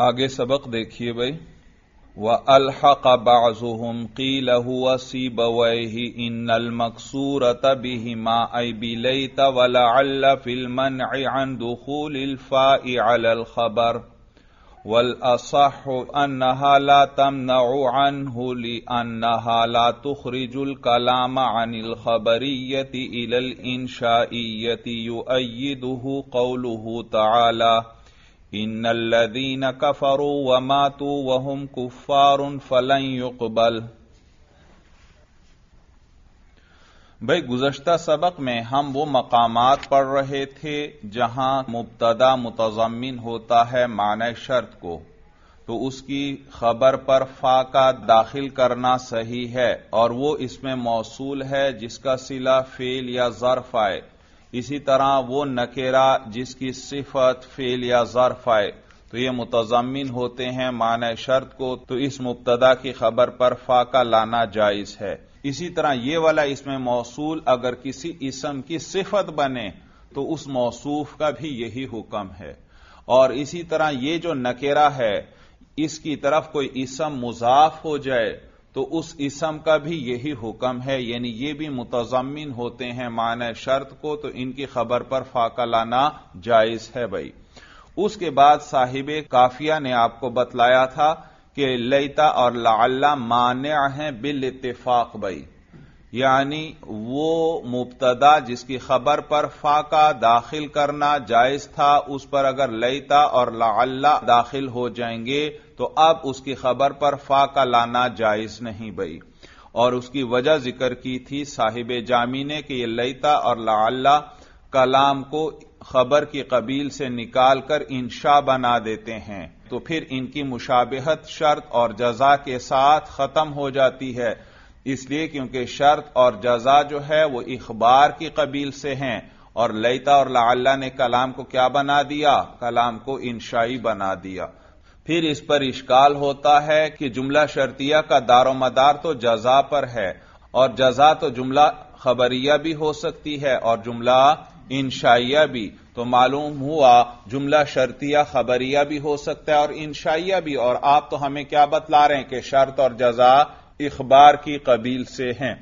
आगे سبق देखिए भाई व अलहक बाजुम कील हुआ सीब वही इन अल मकसूर तबी मा आई बिलई तवला अल्ला फिल्मन अन والأصح أنها لا تمنع عنه لأنها لا تخرج الكلام عن الخبرية إلى الإنشائية يؤيده قوله تعالى इन الذين كفروا وماتوا وهم वहम कुफार يقبل भाई गुजश्ता सबक में हम वो मकामात पढ़ रहे थे जहां मुबतदा मुतजमिन होता है मान शर्त को तो उसकी खबर पर फाका दाखिल करना सही है और वो इसमें मौसूल है जिसका सिला फेल या जर्फ आए इसी तरह वो नकेरा जिसकी सिफत फेल या जर्फ आए तो ये मुतजमिन होते हैं मान शर्त को तो इस मुबतदा की खबर पर फाका लाना जायज है इसी तरह ये वाला इसमें मौसूल अगर किसी इसम की सिफत बने तो उस मौसूफ का भी यही हुक्म है और इसी तरह ये जो नकेरा है इसकी तरफ कोई इसम मुजाफ हो जाए तो उस इसम का भी यही हुक्म है यानी ये भी मुतजमिन होते हैं मान शर्त को तो इनकी खबर पर फाका लाना जायज है भाई उसके बाद साहिब काफिया ने आपको बतलाया था कि लईता और लाला मान्या हैं बिल इतफाक भाई यानी वो मुबतदा जिसकी खबर पर फाका दाखिल करना जायज था उस पर अगर लईता और लाल्ला दाखिल हो जाएंगे तो अब उसकी खबर पर फाका लाना जायज नहीं बई और उसकी वजह जिक्र की थी साहिब जामी ने कि ये लईता और लाल्ला कलाम को खबर की कबील से निकालकर इंशा बना देते हैं तो फिर इनकी मुशाबहत शर्त और जजा के साथ खत्म हो जाती है इसलिए क्योंकि शर्त और जजा जो है वो इखबार की कबील से हैं और लईता और लाला ने कलाम को क्या बना दिया कलाम को इंशाई बना दिया फिर इस पर इश्काल होता है कि जुमला शर्तिया का दारो मदार तो जजा पर है और जजा तो जुमला खबरिया भी हो सकती है और जुमला इंशाइया भी तो मालूम हुआ जुमला शर्तिया खबरिया भी हो सकता है और इंशाइया भी और आप तो हमें क्या बतला रहे हैं कि शर्त और जजा इखबार की कबील से हैं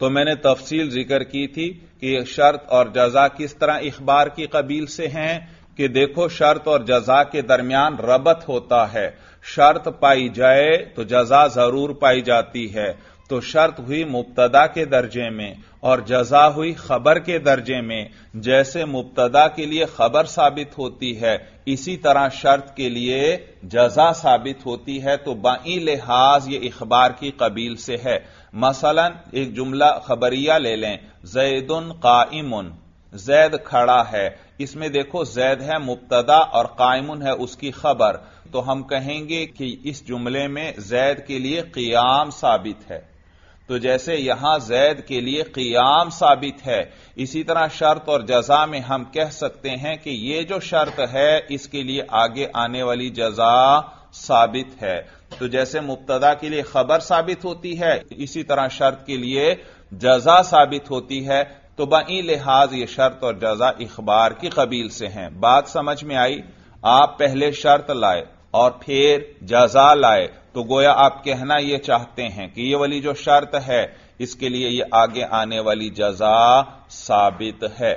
तो मैंने तफसील जिक्र की थी कि शर्त और जजा किस तरह इखबार की कबील से हैं कि देखो शर्त और जजा के दरमियान रबत होता है शर्त पाई जाए तो जजा जरूर पाई जाती है तो शर्त हुई मुबतदा के दर्जे में और जजा हुई खबर के दर्जे में जैसे मुबतदा के लिए खबर साबित होती है इसी तरह शर्त के लिए जजा साबित होती है तो बाई लिहाज ये अखबार की कबील से है मसलन एक जुमला खबरिया ले लें जैदन काइमुन जैद खड़ा है इसमें देखो जैद है मुबतदा और कायमुन है उसकी खबर तो हम कहेंगे कि इस जुमले में जैद के लिए कियाम साबित है तो जैसे यहां जैद के लिए कियाम साबित है इसी तरह शर्त और जजा में हम कह सकते हैं कि यह जो शर्त है इसके लिए आगे आने वाली जजा साबित है तो जैसे मुबतदा के लिए खबर साबित होती है इसी तरह शर्त के लिए जजा साबित होती है तो बई लिहाज ये शर्त और जजा इखबार की कबील से हैं बात समझ में आई आप पहले शर्त लाए और फिर जजा लाए तो गोया आप कहना यह चाहते हैं कि यह वाली जो शर्त है इसके लिए ये आगे आने वाली जजा साबित है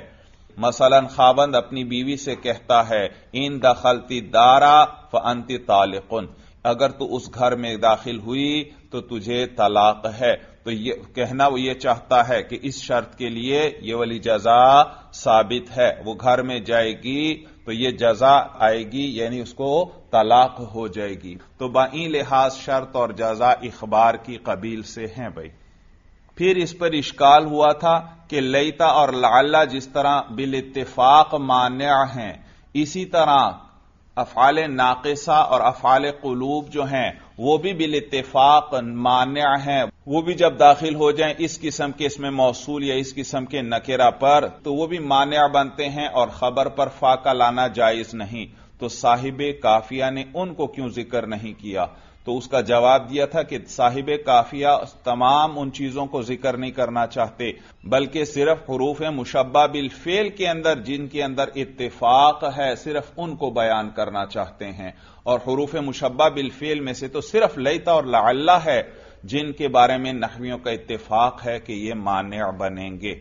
मसलन खावंद अपनी बीवी से कहता है इन दखलती दारा अंति तालकुन अगर तू उस घर में दाखिल हुई तो तुझे तलाक है तो ये कहना वो ये चाहता है कि इस शर्त के लिए ये वाली जजा साबित है वो घर में जाएगी तो ये जजा आएगी यानी उसको तलाक हो जाएगी तो बाई लिहाज शर्त और जजा इखबार की कबील से है भाई फिर इस पर इश्काल हुआ था कि लईता और लाला जिस तरह बिल इतफाक मान्य हैं इसी तरह अफाल नाकिसा और अफाल कलूब जो हैं वो भी बिल इतफाक मान्या है वो भी जब दाखिल हो जाए इस किस्म के इसमें मौसूल या इस किस्म के नकेरा पर तो वो भी मान्या बनते हैं और खबर पर फाका लाना जायज नहीं तो साहिब काफिया ने उनको क्यों जिक्र नहीं किया तो उसका जवाब दिया था कि साहिब काफिया तमाम उन चीजों को जिक्र नहीं करना चाहते बल्कि सिर्फ हरूफ मुशब्बा बिल फेल के अंदर जिनके अंदर इतफाक है सिर्फ उनको बयान करना चाहते हैं और हरूफ मुशब्बा बिल फेल में से तो सिर्फ लईता और लाला है जिनके बारे में नहवियों का इतफाक है कि ये मान्य बनेंगे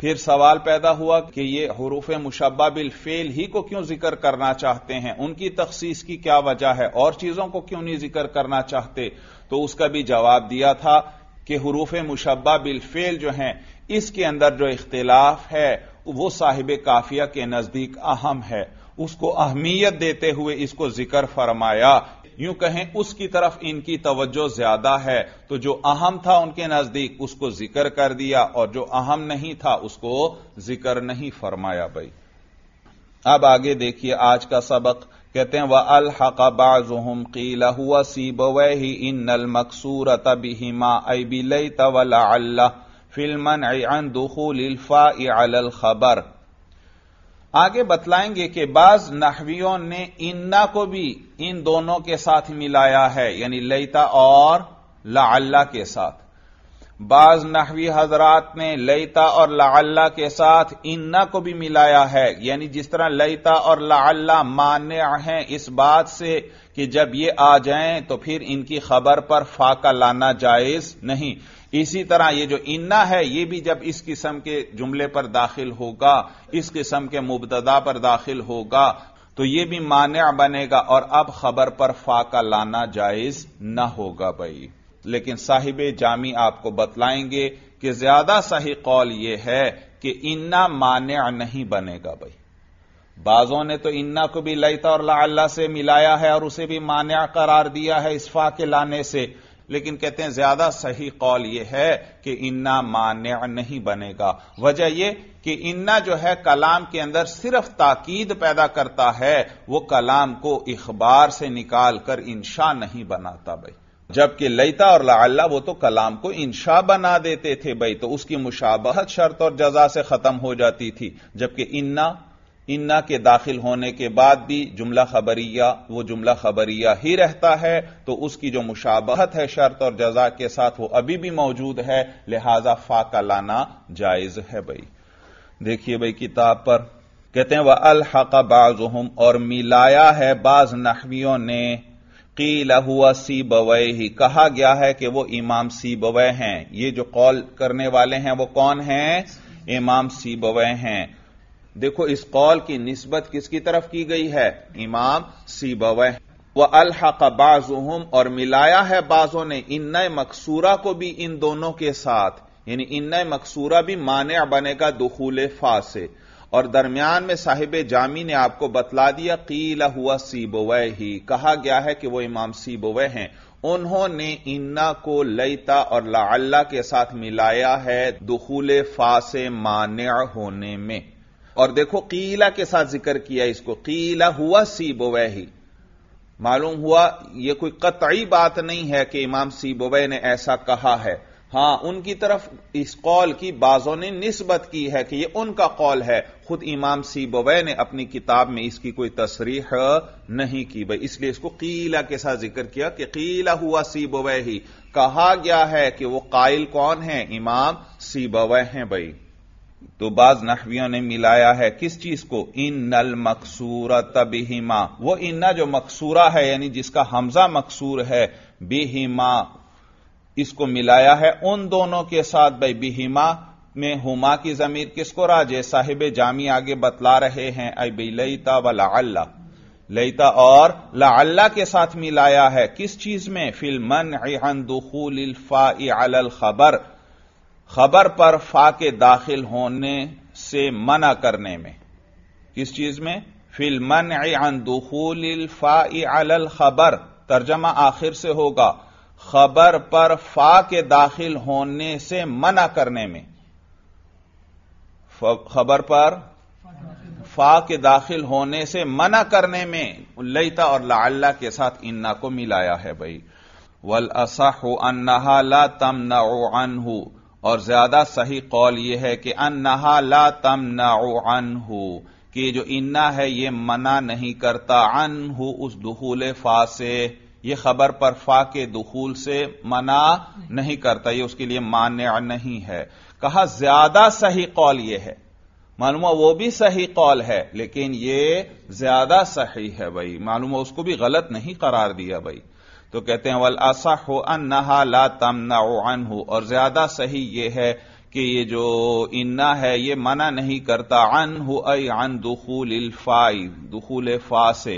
फिर सवाल पैदा हुआ कि ये हरूफ मुशबा बिल फेल ही को क्यों जिक्र करना चाहते हैं उनकी तखसीस की क्या वजह है और चीजों को क्यों नहीं जिक्र करना चाहते तो उसका भी जवाब दिया था कि हरूफ मुशबा बिल फेल जो हैं इसके अंदर जो इख्तलाफ है वो साहिब काफिया के नजदीक अहम है उसको अहमियत देते हुए इसको जिक्र फरमाया यूं कहें उसकी तरफ इनकी तवज्जो ज्यादा है तो जो अहम था उनके नजदीक उसको जिक्र कर दिया और जो अहम नहीं था उसको जिक्र नहीं फरमाया भाई अब आगे देखिए आज का सबक कहते हैं वह अल हकबाजुम कीला हुआ सीब ही इन नल मकसूर तबिहिमा ऐ बिलई तवला अल्लाह फिल्मन ऐन दुखूल खबर आगे बतलाएंगे कि बाज नहवियों ने इन्ना को भी इन दोनों के साथ मिलाया है यानी लईता और लाल्ला के साथ बाज नहवी हजरात ने लईता और लाल्ला के साथ इन्ना को भी मिलाया है यानी जिस तरह लईता और लाल्ला मान्य हैं इस बात से कि जब ये आ जाएं तो फिर इनकी खबर पर फाका लाना जायज नहीं इसी तरह ये जो इन्ना है ये भी जब इस किस्म के जुमले पर दाखिल होगा इस किस्म के मुबतदा पर दाखिल होगा तो ये भी मान्या बनेगा और अब खबर पर फाका लाना जायज ना होगा भाई लेकिन साहिब जामी आपको बतलाएंगे कि ज्यादा सही कौल यह है कि इन्ना मान्या नहीं बनेगा भाई बाजों ने तो इन्ना को भी लयता और ला से मिलाया है और उसे भी मान्या करार दिया है इस फाके लाने से लेकिन कहते हैं ज्यादा सही कौल यह है कि इन्ना मान्य नहीं बनेगा वजह यह कि इन्ना जो है कलाम के अंदर सिर्फ ताकीद पैदा करता है वह कलाम को अखबार से निकालकर इंशा नहीं बनाता भाई जबकि लईता और लाला वो तो कलाम को इंशा बना देते थे भाई तो उसकी मुशाबहत शर्त और जजा से खत्म हो जाती थी जबकि इन्ना इन्ना के दाखिल होने के बाद भी जुमला खबरिया वो जुमला खबरिया ही रहता है तो उसकी जो मुशाबहत है शर्त और जजा के साथ वो अभी भी मौजूद है लिहाजा फाका लाना जायज है भाई देखिए भाई किताब पर कहते हैं वह अलहका बाजुहम और मिलाया है बाज नहवियों ने कील हुआ सी बवे ही कहा गया है कि वो इमाम सी बवे हैं ये जो कॉल करने वाले हैं वो कौन हैं इमाम सी बवे हैं देखो इस कौल की नस्बत किसकी तरफ की गई है इमाम सीबव वह अलहक बाजुहम और मिलाया है बाजों ने इन मकसूरा को भी इन दोनों के साथ यानी इन मकसूरा भी माने बनेगा दुखूल फा से और दरमियान में साहिब जामी ने आपको बतला दिया कीला हुआ सीबोवे ही कहा गया है कि वो इमाम सीबोवे हैं उन्होंने इन्ना को लईता और लाअल्ला के साथ मिलाया है दुखूल फा से मान्य होने में और देखो कीला के साथ जिक्र किया इसको कीला हुआ ही मालूम हुआ यह कोई कतई बात नहीं है कि इमाम सीबोवे ने ऐसा कहा है हां उनकी तरफ इस कौल की बाजों ने निस्बत की है कि यह उनका कौल है खुद इमाम सीबोवे ने अपनी किताब में इसकी कोई तस्रीह नहीं की भाई इसलिए इसको कीला के साथ जिक्र किया कि कीला हुआ सीबोवै ही कहा गया है कि वह कायल कौन है इमाम सीबोवे हैं भाई तो बाज नहवियों ने मिलाया है किस चीज को इन नल मकसूरा तबिहिमा वो इन्ना जो मकसूरा है यानी जिसका हमजा मकसूर है बिहिमा इसको मिलाया है उन दोनों के साथ भाई बिहिमा में हुमा की जमीर किसको राजे साहिब जामी आगे बतला रहे हैं आई बी लईता व लाअल्ला लईता और ला के साथ मिलाया है किस चीज में फिल्मन दुखूल खबर खबर पर फा के दाखिल होने से मना करने में किस चीज में फिलमन दुखूल फा अल खबर तर्जमा आखिर से होगा खबर पर फा के दाखिल होने से मना करने में खबर पर फा के दाखिल होने से मना करने में लईता और लाल्ला के साथ इन्ना को मिलाया है भाई वल असह अन्ना ला तम नन और ज्यादा सही कौल यह है कि नहा ला तम अनहू कि जो इन्ना है ये मना नहीं करता अनहू उस दुहूल फा से ये खबर पर फा के दुखूल से मना नहीं करता यह उसके लिए मान्य नहीं है कहा ज्यादा सही कौल ये है मालूम वो भी सही कौल है लेकिन ये ज्यादा सही है भाई मालूम उसको भी गलत नहीं करार दिया भाई तो कहते हैं वल असह हो अन्ना ला अन हो और ज्यादा सही ये है कि ये जो इन्ना है ये मना नहीं करता अन हो अन दुखूल फाई दुखूल फा से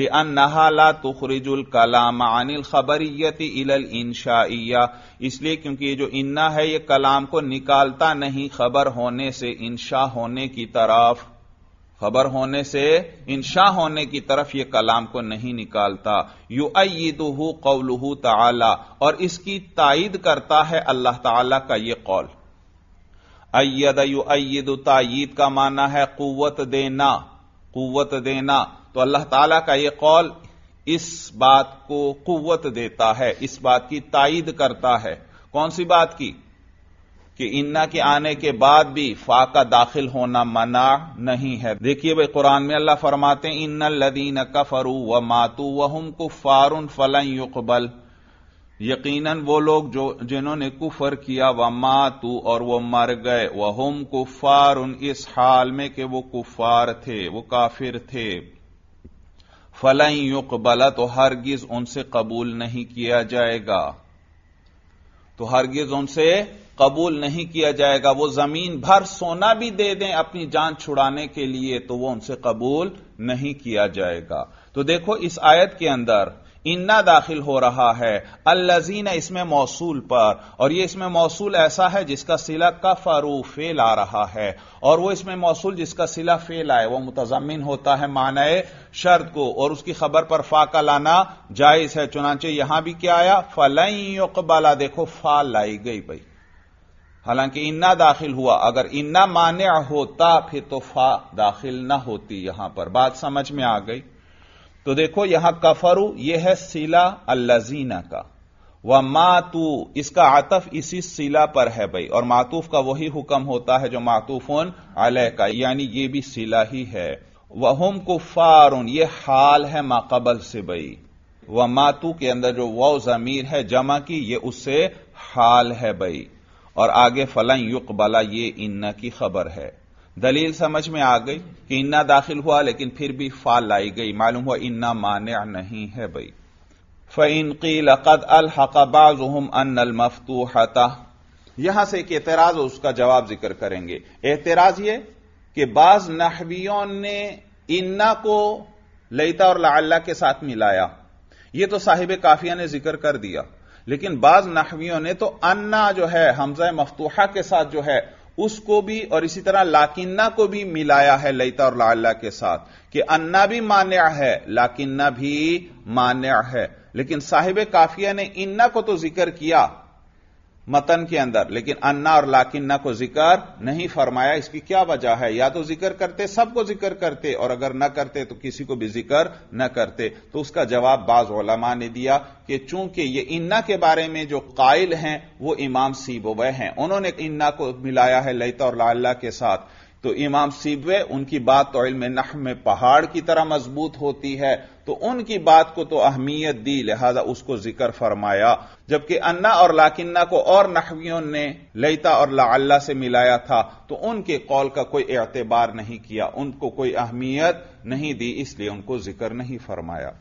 ले अन्ना ला तुखरिजुल कलाम अनिल खबरियत इलल इंशाइया इसलिए क्योंकि ये जो इन्ना है ये कलाम को निकालता नहीं खबर होने से इंशा होने की तरफ खबर होने से इंशा होने की तरफ यह कलाम को नहीं निकालता यु अदू कौलहू ताला और इसकी ताइद करता है अल्लाह तला का यह कौल अयद यु अद ताइद का माना है कुवत देना कुवत देना तो अल्लाह तला का यह कौल इस बात को कुवत देता है इस बात की ताइद करता है कौन सी बात की कि इन्ना के आने के बाद भी फा का दाखिल होना मना नहीं है देखिए भाई कुरान में अल्लाह फरमाते हैं इन्ना लदीन का फरू व मातू वहम कुफारुन फलन युकबल यकीनन वो लोग जो जिन्होंने कुफर किया व मातू और वो मर गए वह हम इस हाल में कि वो कुफार थे वो काफिर थे फलन युकबला तो हरगिज उनसे कबूल नहीं किया जाएगा तो हरगिज उनसे कबूल नहीं किया जाएगा वो जमीन भर सोना भी दे दें अपनी जान छुड़ाने के लिए तो वो उनसे कबूल नहीं किया जाएगा तो देखो इस आयत के अंदर इन्ना दाखिल हो रहा है अल्लजीन इसमें मौसूल पर और ये इसमें मौसूल ऐसा है जिसका सिला कफरू फेल आ रहा है और वो इसमें मौसूल जिसका सिला फेल आए वो मुतजमिन होता है मानए शर्त को और उसकी खबर पर फा का लाना जायज है चुनाचे यहां भी क्या आया फलई युकबाला देखो फा लाई गई भाई हालांकि इन्ना दाखिल हुआ अगर इन्ना मान्य होता फिर तो फा दाखिल ना होती यहां पर बात समझ में आ गई तो देखो यहां कफरू यह है सिला अल्लाजीना का व मातू इसका आतफ इसी सिला पर है भाई और मातूफ का वही हुक्म होता है जो मातूफोन अलह का यानी ये भी सिला ही है वहम कुफारुन ये हाल है माकबल से भाई व मातू के अंदर जो वो जमीर है जमा की ये उससे हाल है भाई और आगे फलन युक बला ये इन्ना की खबर है दलील समझ में आ गई कि इन्ना दाखिल हुआ लेकिन फिर भी फाल लाई गई मालूम हुआ इन्ना मान्य नहीं है भाई अल फ़ैनकी अन अल अनमफतूहता यहां से एक एतराज उसका जवाब जिक्र करेंगे एतराज ये कि बाज नहवियों ने इन्ना को लईता और लाला के साथ मिलाया यह तो साहिब काफिया ने जिक्र कर दिया लेकिन बाज नाहवियों ने तो अन्ना जो है हमजा मफतूहा के साथ जो है उसको भी और इसी तरह लाकिन्ना को भी मिलाया है लईता और लाला के साथ कि अन्ना भी मान्या है लाकिन्ना भी मान्या है लेकिन साहिब काफिया ने इन्ना को तो जिक्र किया मतन के अंदर लेकिन अन्ना और लाकिन्ना को जिक्र नहीं फरमाया इसकी क्या वजह है या तो जिक्र करते सबको जिक्र करते और अगर न करते तो किसी को भी जिक्र न करते तो उसका जवाब बाज ओलमा ने दिया कि चूंकि ये इन्ना के बारे में जो कायल हैं वो इमाम सीबोबे हैं उन्होंने इन्ना को मिलाया है लैता और लाल्ला के साथ तो इमाम सीबे उनकी बात तो इल्म नह में पहाड़ की तरह मजबूत होती है तो उनकी बात को तो अहमियत दी लिहाजा उसको जिक्र फरमाया जबकि अन्ना और लाकिन्ना को और नहवियों ने लईता और लाला से मिलाया था तो उनके कौल का कोई एतबार नहीं किया उनको कोई अहमियत नहीं दी इसलिए उनको जिक्र नहीं फरमाया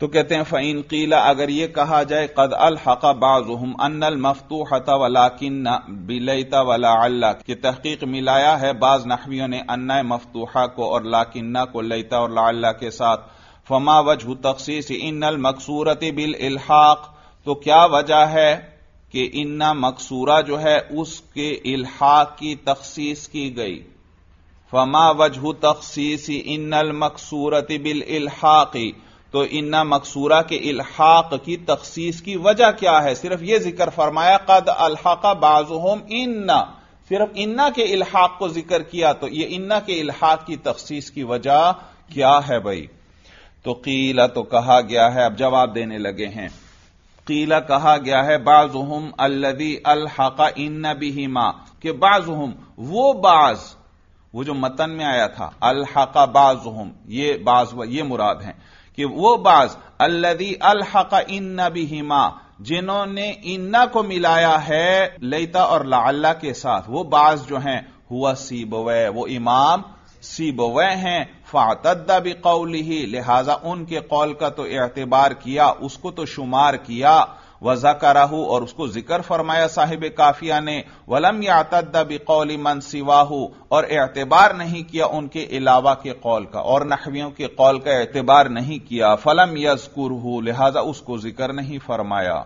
तो कहते हैं फईन कीला अगर ये कहा जाए कद अल हका बाज़ुम अनल मफतू हता वलाकिन बिलता वला अल्लाह की तहकीक मिलाया है बाज नहवियों ने अन्ना मफतूहा को और लाकिन्ना को लयता और लाल्ला के साथ फमा वजह तखसीस अल मकसूरत बिल इल्हाक तो क्या वजह है कि इन्ना मकसूरा जो है उसके इल्हाक की तखसीस की गई फमा वजह तखसीस अल मकसूरत बिल इल्हाकी तो इन्ना मकसूरा के इल्हाक की तखसीस की वजह क्या है सिर्फ यह जिक्र फरमाया कद अल्हाका बाजुहोम इन्ना सिर्फ इन्ना के इल्हाक को जिक्र किया तो यह इन्ना के इल्हाक की तखसीस की वजह क्या है भाई तो कीला तो कहा गया है अब जवाब देने लगे हैं कीला कहा गया है बाजुहम अल्लदी अल्हाका इन्ना बिहिमा के बाजुहम वो बाज वो जो मतन में आया था अल्हाका बाजुहम ये बाज ये मुराद हैं कि वो बाज अल्लदी अलहक इन बिहिमा जिन्होंने इन्ना को मिलाया है लईता और लाला के साथ वो बाज जो हैं हुआ सीबवे वो इमाम सीबवे हैं फातदा भी कौली ही लिहाजा उनके कौल का तो एतबार किया उसको तो शुमार किया कराहू और उसको जिक्र फरमाया साहिब काफिया ने वलम यातद बिकौल मन सिवाहू और एतबार नहीं किया उनके अलावा के कौल का और नहवियों के कौल का एतबार नहीं किया फलम यजकुरहू लिहाजा उसको जिक्र नहीं फरमाया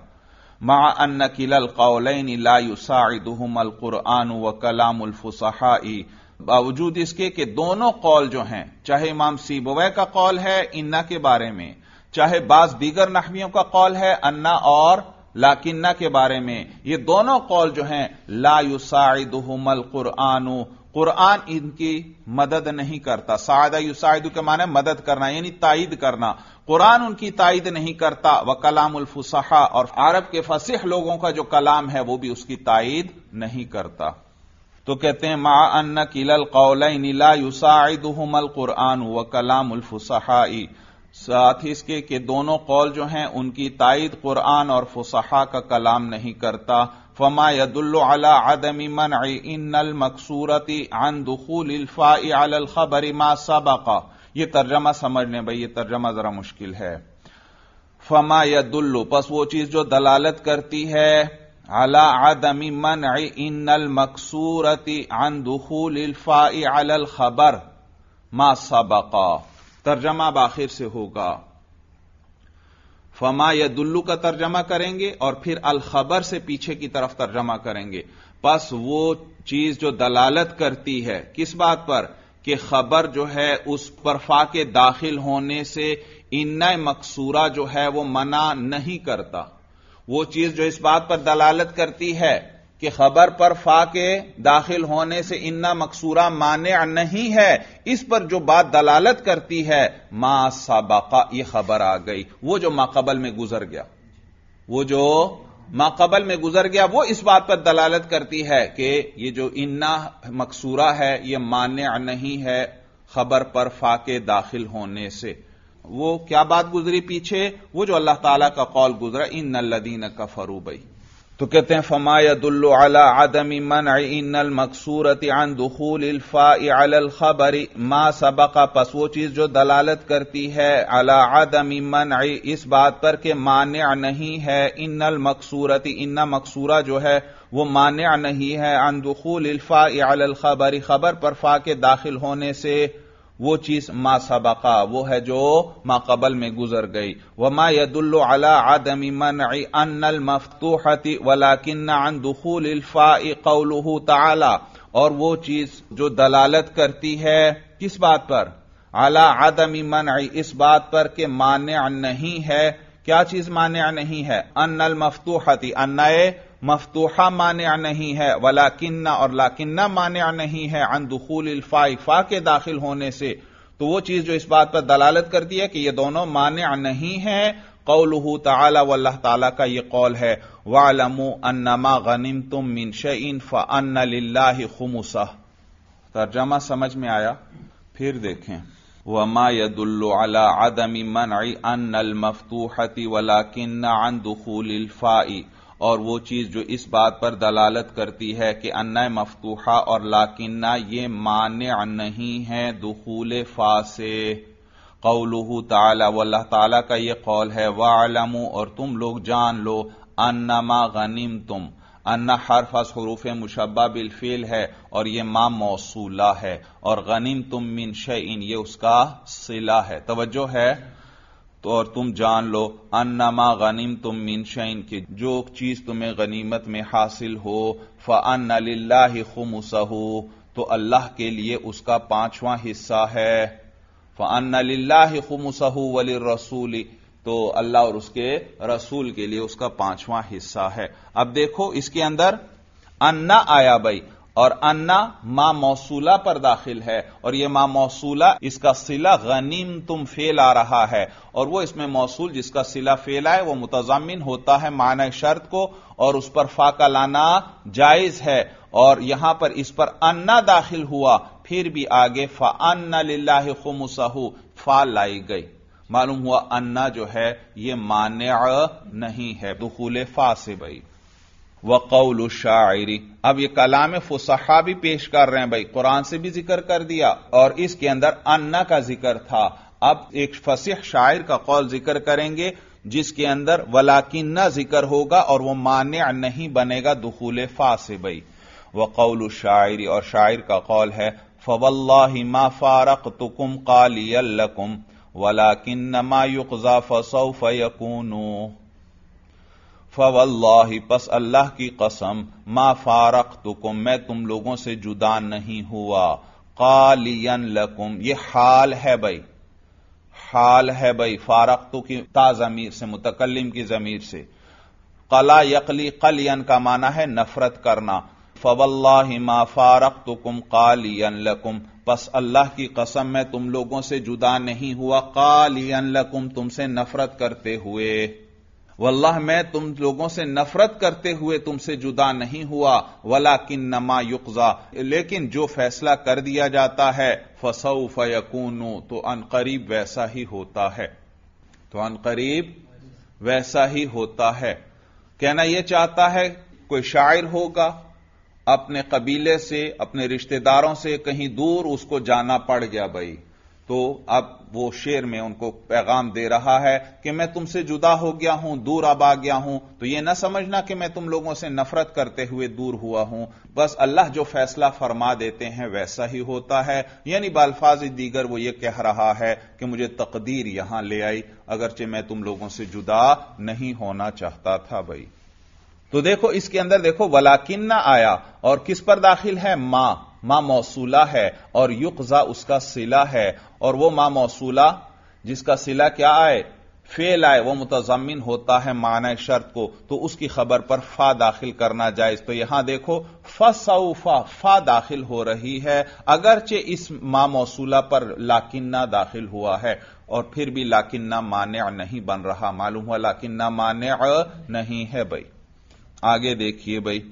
मा अन्न किलल कौलैन लायुसादुहमल कुरआन व कलाम कलामुलफुसहाई बावजूद इसके कि दोनों कौल जो हैं चाहे इमाम सीबवे का कौल है इन्ना के बारे में चाहे बाज दीगर नहवियों का कौल है अन्ना और लाकिन्ना के बारे में ये दोनों कौल जो हैं लायुसाइदुमल कुरआनु कुरआन इनकी मदद नहीं करता सादा युसाइदू के माने मदद करना यानी ताइद करना कुरान उनकी ताइद नहीं करता व कलामुल फुसहा और अरब के फसीह लोगों का जो कलाम है वो भी उसकी ताइद नहीं करता तो कहते हैं मा अन्न किलल कौल नीला युसाइदुमल कुरआन व कलामुल फुसहाई साथ ही इसके कि दोनों कौल जो हैं उनकी तायद कुरान और फुसहा का कलाम नहीं करता फमा अला आदमी मन इन मकसूरती आन अल खबर मा सबका यह तर्जमा समझ लें भाई ये तर्जमा जरा मुश्किल है फमा यदुल्लु बस वो चीज जो दलालत करती है अला आदमी मन इन मकसूरती आन अल खबर मा सबका तर्जमा बाखिर से होगा फमा दुल्लू का तर्जमा करेंगे और फिर अलखबर से पीछे की तरफ तर्जमा करेंगे बस वो चीज जो दलालत करती है किस बात पर कि खबर जो है उस पर फा के दाखिल होने से इन मकसूरा जो है वो मना नहीं करता वो चीज जो इस बात पर दलालत करती है कि खबर पर फा के दाखिल होने से इन्ना मकसूरा माने नहीं है इस पर जो बात दलालत करती है मा सबका यह खबर आ गई वो जो माकबल में गुजर गया वो जो माकबल में गुजर गया वो इस बात पर दलालत करती है कि ये जो इन्ना मकसूरा है ये माने नहीं है खबर पर फा के दाखिल होने से वो क्या बात गुजरी पीछे वो जो अल्लाह ताला का कौल गुजरा इन लदीन का फरूबई तो कहते हैं फमायदुल्लो अला आदमी मन इनल मकसूरत आन दखूल खबर मा सबका पस वो चीज जो दलालत करती है अला आदमी मन इस बात पर के मान्य नहीं है इनल मकसूरत इन्ना मकसूरा जो है वो मान्य नहीं है आन दखूल खबर खबर पर फा के दाखिल होने से वो चीज मा सबका वो है जो माकबल में गुजर गई व मा यदुल्लो अला आदमी मन अनल मफतूहती वलाकिन अन दुखूल कौलू ताला और वो चीज जो दलालत करती है किस बात पर अला आदमी मन इस बात पर के मान्य नहीं है क्या चीज मान्य नहीं है अनल मफतूहती अन्नाए मफतूहा मान्या नहीं है वला किन्ना और लाकिन्ना मान्या नहीं है अनदखूल फा के दाखिल होने से तो वो चीज जो इस बात पर दलालत करती है कि ये दोनों मान्या नहीं है कौलहू तला वल्लाह तला का ये कौल है वालमु अन्नमा गनिम तुम मिन शन फन्न लामुसा तर्जमा समझ में आया फिर देखें वमा यदुल्लो अला आदमी मन अन मफतूहती वला किन्ना अन दुखूल इल्फाई और वो चीज जो इस बात पर दलालत करती है कि अन्ना मफतूहा और लाकिन्ना ये मान नहीं है दुखूल फासे कौलू ताला वल्ला ताला का ये कौल है आलमू और तुम लोग जान लो अन्नमा गनीम तुम अन्ना फस हरूफ मुशबा बिलफील है और ये माँ मौसूला है और गनीम तुम मिन इन ये उसका सिला है तोज्जो है तो और तुम जान लो अन्नमा गनीम तुम मिनशन की जो चीज तुम्हें गनीमत में हासिल हो फिल्ला खुम खुमसहू तो अल्लाह के लिए उसका पांचवा हिस्सा है फिल्ला लाला खुमसहू वली रसूली तो अल्लाह और उसके रसूल के लिए उसका पांचवा हिस्सा है अब देखो इसके अंदर अन्ना आया भाई और अन्ना मां मौसूला पर दाखिल है और यह मां मौसूला इसका सिला गनीम तुम फेल आ रहा है और वह इसमें मौसूल जिसका सिला फेल आए वह मुतजमिन होता है मान शर्त को और उस पर फाका लाना जायज है और यहां पर इस पर अन्ना दाखिल हुआ फिर भी आगे फा अन्ना लाह खुमसहू फा लाई गई मालूम हुआ अन्ना जो है यह मान्य नहीं है दुखूल फा से बई वकौल शायरी अब ये कलाम फुसहा भी पेश कर रहे हैं भाई कुरान से भी जिक्र कर दिया और इसके अंदर अन्ना का जिक्र था अब एक फसीह शायर का कौल जिक्र करेंगे जिसके अंदर वलाकिन्ना जिक्र होगा और वह मान्य नहीं बनेगा दुखूल फा से भाई वकौल शायरी और शायर का कौल है फवल्ला मा फारक तुकुम कालियकुम वलाकिन्नमा युकजा फसौ फयकूनू फवल्लाही पस अल्लाह की कसम मा फारक तुकुम मैं तुम लोगों से जुदा नहीं हुआ कालियन लकुम ये हाल है भाई हाल है भाई फारकतु की ता जमीर से मुतकलम की जमीर से कला यकली कलियन का माना है नफरत करना फवल्लाही मा तुकुम कालियन लकुम बस अल्लाह की कसम मैं तुम लोगों से जुदा नहीं हुआ कालियन लकुम तुमसे नफरत करते हुए वल्लाह मैं तुम लोगों से नफरत करते हुए तुमसे जुदा नहीं हुआ वला किन नमा युकजा लेकिन जो फैसला कर दिया जाता है फसऊ फयकूनू तो अनकरीब वैसा ही होता है तो अनकरीब वैसा ही होता है कहना यह चाहता है कोई शायर होगा अपने कबीले से अपने रिश्तेदारों से कहीं दूर उसको जाना पड़ गया भाई तो अब वो शेर में उनको पैगाम दे रहा है कि मैं तुमसे जुदा हो गया हूं दूर अब आ गया हूं तो यह ना समझना कि मैं तुम लोगों से नफरत करते हुए दूर हुआ हूं बस अल्लाह जो फैसला फरमा देते हैं वैसा ही होता है यानी बालफाज दीगर वो ये कह रहा है कि मुझे तकदीर यहां ले आई अगरचे मैं तुम लोगों से जुदा नहीं होना चाहता था भाई तो देखो इसके अंदर देखो वलाकिन्ना आया और किस पर दाखिल है मां मां मौसूला है और युकजा उसका सिला है और वो मां मौसूला जिसका सिला क्या आए फेल आए वो मुतजमिन होता है माना शर्त को तो उसकी खबर पर फा दाखिल करना जायज तो यहां देखो फसऊफा फा दाखिल हो रही है अगरचे इस मां मौसूला पर लाकिन्ना दाखिल हुआ है और फिर भी लाकिन्ना मान्य नहीं बन रहा मालूम हुआ लाकिन्ना मान्य नहीं है भाई आगे देखिए भाई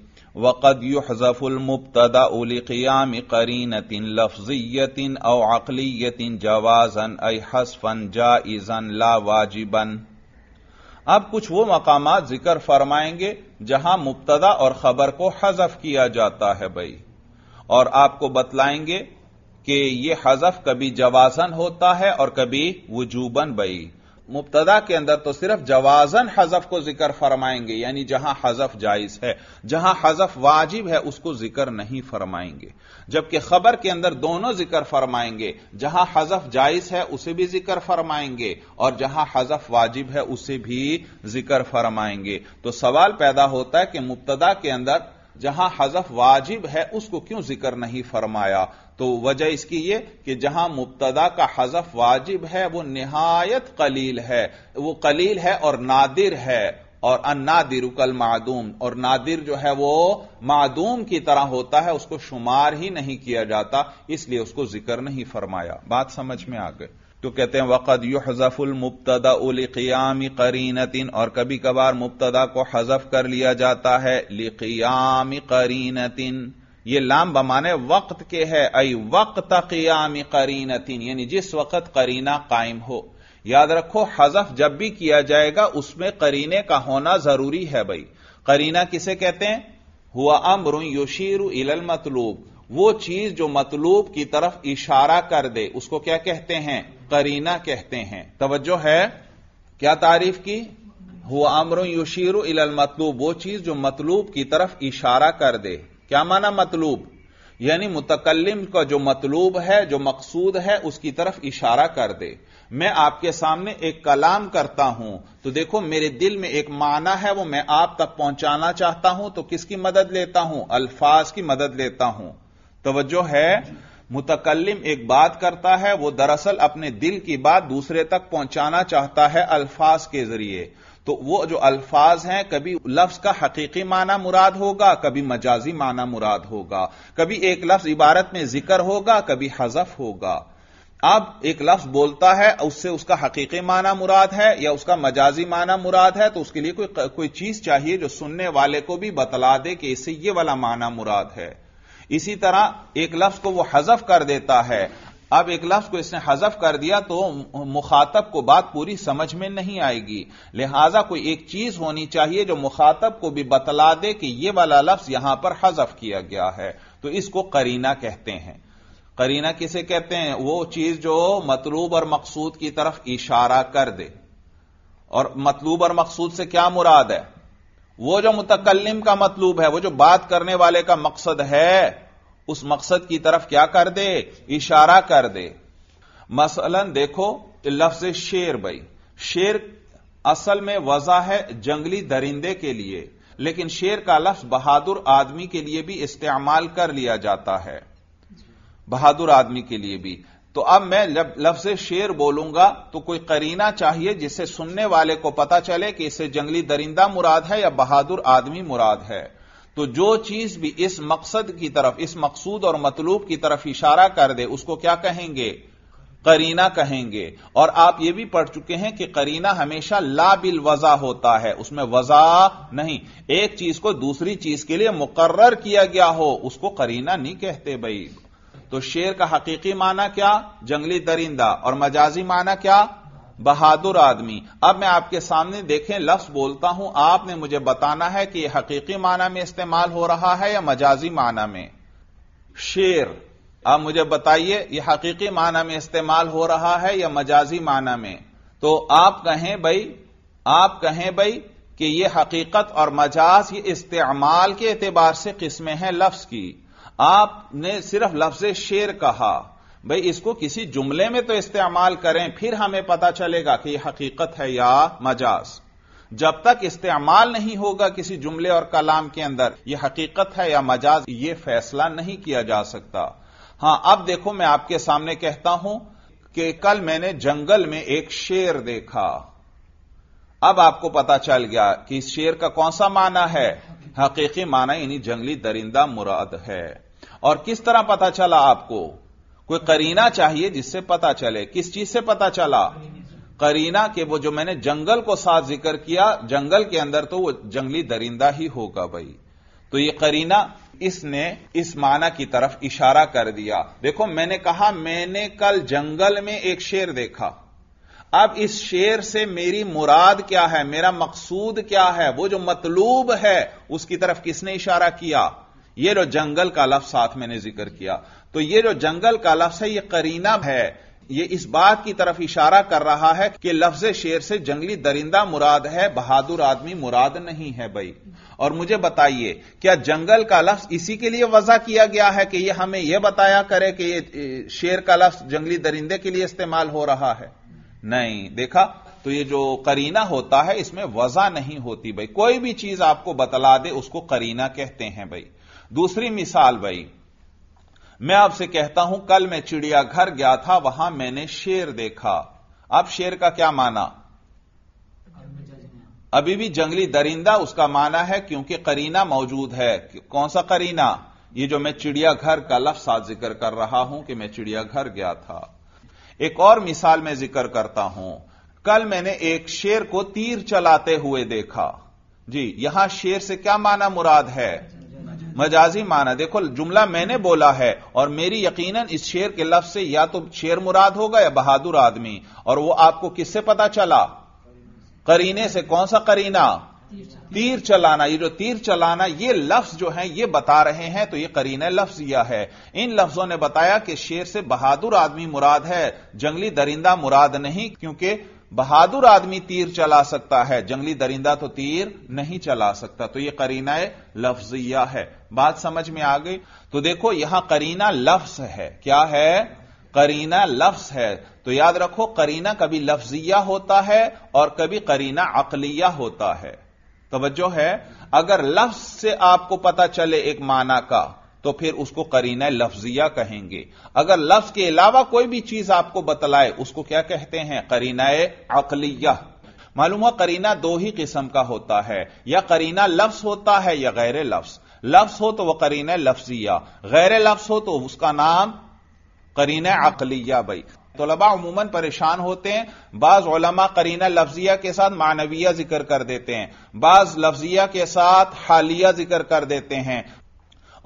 वक़द युहजफुलमुबतदा उलिक़याम करीनतिन लफ्जियतिन अव अकलीतिन जवाजन अय हसफन जाइजन ला वाजिबन अब कुछ वो मकाम जिक्र फरमाएंगे जहां मुबतदा और खबर को हजफ किया जाता है भाई और आपको बतलाएंगे कि यह हजफ कभी जवाजन होता है और कभी वजूबन बई मुबतदा के अंदर तो सिर्फ जवाजन हजफ को जिक्र फरमाएंगे यानी जहां हजफ जायज है जहां हजफ वाजिब है उसको जिक्र नहीं फरमाएंगे जबकि खबर के अंदर दोनों जिक्र फरमाएंगे जहां हजफ जायज है उसे भी जिक्र फरमाएंगे और जहां हजफ वाजिब है उसे भी जिक्र फरमाएंगे तो सवाल पैदा होता है कि मुबतदा के अंदर जहां हजफ वाजिब है उसको क्यों जिक्र नहीं फरमाया तो वजह इसकी यह कि जहां मुबतदा का हजफ वाजिब है वो नहायत कलील है वो कलील है और नादिर है और अन्नादिर कल मादूम और नादिर जो है वो मादूम की तरह होता है उसको शुमार ही नहीं किया जाता इसलिए उसको जिक्र नहीं फरमाया बात समझ में आ गई क्यों कहते हैं वक़द युजफुल मुबतदा उलक़याम करीनतिन और कभी कभार मुबतदा को हजफ कर लिया जाता है लिक़याम करीनतिन ये लाम बमाने वक्त के है अई वक्त क़याम करीनतिन यानी जिस वक्त करीना कायम हो याद रखो हजफ जब भी किया जाएगा उसमें करीने का होना जरूरी है भाई करीना किसे कहते हैं हुआ अमरुन युशीर इलल मतलूब वो चीज जो मतलूब की तरफ इशारा कर दे उसको क्या कहते हैं करीना कहते हैं तवज्जो है क्या तारीफ की हुआ अमर युशीर इलल मतलूब वो चीज जो मतलूब की तरफ इशारा कर दे क्या माना मतलूब यानी मुतकलम का जो मतलूब है जो मकसूद है उसकी तरफ इशारा कर दे मैं आपके सामने एक कलाम करता हूं तो देखो मेरे दिल में एक माना है वो मैं आप तक पहुंचाना चाहता हूं तो किसकी मदद लेता हूं अल्फाज की मदद लेता हूं तोज्जो है मुतकलम एक बात करता है वो दरअसल अपने दिल की बात दूसरे तक पहुंचाना चाहता है अल्फाज के जरिए तो वो जो अल्फाज हैं कभी लफ्ज का हकीकी माना मुराद होगा कभी मजाजी माना मुराद होगा कभी एक लफ्ज इबारत में जिक्र होगा कभी हजफ होगा अब एक लफ्ज बोलता है उससे उसका हकीकी माना मुराद है या उसका मजाजी माना मुराद है तो उसके लिए कोई कोई चीज चाहिए जो सुनने वाले को भी बतला दे कि इससे ये वाला माना मुराद है इसी तरह एक लफ्ज को वो हजफ कर देता है अब एक लफ्ज को इसने हजफ कर दिया तो मुखातब को बात पूरी समझ में नहीं आएगी लिहाजा कोई एक चीज होनी चाहिए जो मुखातब को भी बतला दे कि यह वाला लफ्ज यहां पर हजफ किया गया है तो इसको करीना कहते हैं करीना किसे कहते हैं वो चीज जो मतलूब और मकसूद की तरफ इशारा कर दे और मतलूब और मकसूद से क्या मुराद है वो जो मुतकलम का मतलूब है वो जो बात करने वाले का मकसद है उस मकसद की तरफ क्या कर दे इशारा कर दे मसलन देखो लफ्ज शेर भाई शेर असल में वजह है जंगली दरिंदे के लिए लेकिन शेर का लफ्ज बहादुर आदमी के लिए भी इस्तेमाल कर लिया जाता है बहादुर आदमी के लिए भी तो अब मैं लफ्ज शेर बोलूंगा तो कोई करीना चाहिए जिससे सुनने वाले को पता चले कि इससे जंगली दरिंदा मुराद है या बहादुर आदमी मुराद है तो जो चीज भी इस मकसद की तरफ इस मकसूद और मतलूब की तरफ इशारा कर दे उसको क्या कहेंगे करीना कहेंगे और आप यह भी पढ़ चुके हैं कि करीना हमेशा ला बिल वजा होता है उसमें वजा नहीं एक चीज को दूसरी चीज के लिए मुकर्र किया गया हो उसको करीना नहीं कहते भाई तो शेर का हकीकी माना क्या जंगली दरिंदा और मजाजी माना क्या बहादुर आदमी अब मैं आपके सामने देखें लफ्ज बोलता हूं आपने मुझे बताना है कि यह हकीकी माना में इस्तेमाल हो रहा है या मजाजी माना में शेर आप मुझे बताइए यह हकीकी माना में इस्तेमाल हो रहा है या मजाजी माना में तो आप कहें भाई आप कहें भाई कि यह हकीकत और मजाज ये इस्तेमाल के एतबार से किस्में हैं लफ्ज की आपने सिर्फ लफ्ज शेर कहा भाई इसको किसी जुमले में तो इस्तेमाल करें फिर हमें पता चलेगा कि यह हकीकत है या मजाज जब तक इस्तेमाल नहीं होगा किसी जुमले और कलाम के अंदर यह हकीकत है या मजाज ये फैसला नहीं किया जा सकता हां अब देखो मैं आपके सामने कहता हूं कि कल मैंने जंगल में एक शेर देखा अब आपको पता चल गया कि इस शेर का कौन सा माना है हकीकी माना यानी जंगली दरिंदा मुराद है और किस तरह पता चला आपको कोई करीना चाहिए जिससे पता चले किस चीज से पता चला करीना के वो जो मैंने जंगल को साथ जिक्र किया जंगल के अंदर तो वो जंगली दरिंदा ही होगा भाई तो ये करीना इसने इस माना की तरफ इशारा कर दिया देखो मैंने कहा मैंने कल जंगल में एक शेर देखा अब इस शेर से मेरी मुराद क्या है मेरा मकसूद क्या है वो जो मतलूब है उसकी तरफ किसने इशारा किया ये जो जंगल का लफ्ज साथ मैंने जिक्र किया तो यह जो जंगल का लफ्ज है यह करीना है ये इस बात की तरफ इशारा कर रहा है कि लफ्ज शेर से जंगली दरिंदा मुराद है बहादुर आदमी मुराद नहीं है भाई और मुझे बताइए क्या जंगल का लफ्ज इसी के लिए वजह किया गया है कि यह हमें यह बताया करे कि ये शेर का लफ्ज जंगली दरिंदे के लिए इस्तेमाल हो रहा है नहीं देखा तो ये जो करीना होता है इसमें वजह नहीं होती भाई कोई भी चीज आपको बतला दे उसको करीना कहते हैं भाई दूसरी मिसाल भाई मैं आपसे कहता हूं कल मैं चिड़ियाघर गया था वहां मैंने शेर देखा अब शेर का क्या माना अभी भी जंगली दरिंदा उसका माना है क्योंकि करीना मौजूद है कौन सा करीना ये जो मैं चिड़ियाघर का लफ्स आज जिक्र कर रहा हूं कि मैं चिड़ियाघर गया था एक और मिसाल मैं जिक्र करता हूं कल मैंने एक शेर को तीर चलाते हुए देखा जी यहां शेर से क्या माना मुराद है मजाजी माना देखो जुमला मैंने बोला है और मेरी यकीनन इस शेर के लफ्ज से या तो शेर मुराद होगा या बहादुर आदमी और वो आपको किससे पता चला करीने से कौन सा करीना तीर चलाना ये जो तीर चलाना ये लफ्ज जो है ये बता रहे हैं तो ये करीना लफ्ज यह है इन लफ्जों ने बताया कि शेर से बहादुर आदमी मुराद है जंगली दरिंदा मुराद नहीं क्योंकि बहादुर आदमी तीर चला सकता है जंगली दरिंदा तो तीर नहीं चला सकता तो यह करीना लफ्जिया है बात समझ में आ गई तो देखो यहां करीना लफ्ज है क्या है करीना लफ्ज है तो याद रखो करीना कभी लफ्जिया होता है और कभी करीना अकलिया होता है तोज्जो है अगर लफ्ज से आपको पता चले एक माना का तो फिर उसको करीना लफ्जिया कहेंगे अगर लफ्ज के अलावा कोई भी चीज आपको बतलाए उसको क्या कहते हैं करीना अकलिया मालूम हुआ करीना दो ही किस्म का होता है या करीना लफ्ज होता है या गैर लफ्ज लफ्ज हो तो वह करीना लफ्जिया गैर लफ्ज हो तो उसका नाम करीना अकलिया भाई तलबा तो अमूमन परेशान होते हैं बाज ओलमा करीना लफ्जिया के साथ मानविया जिक्र कर देते हैं बाज लफ्जिया के साथ हालिया जिक्र कर देते हैं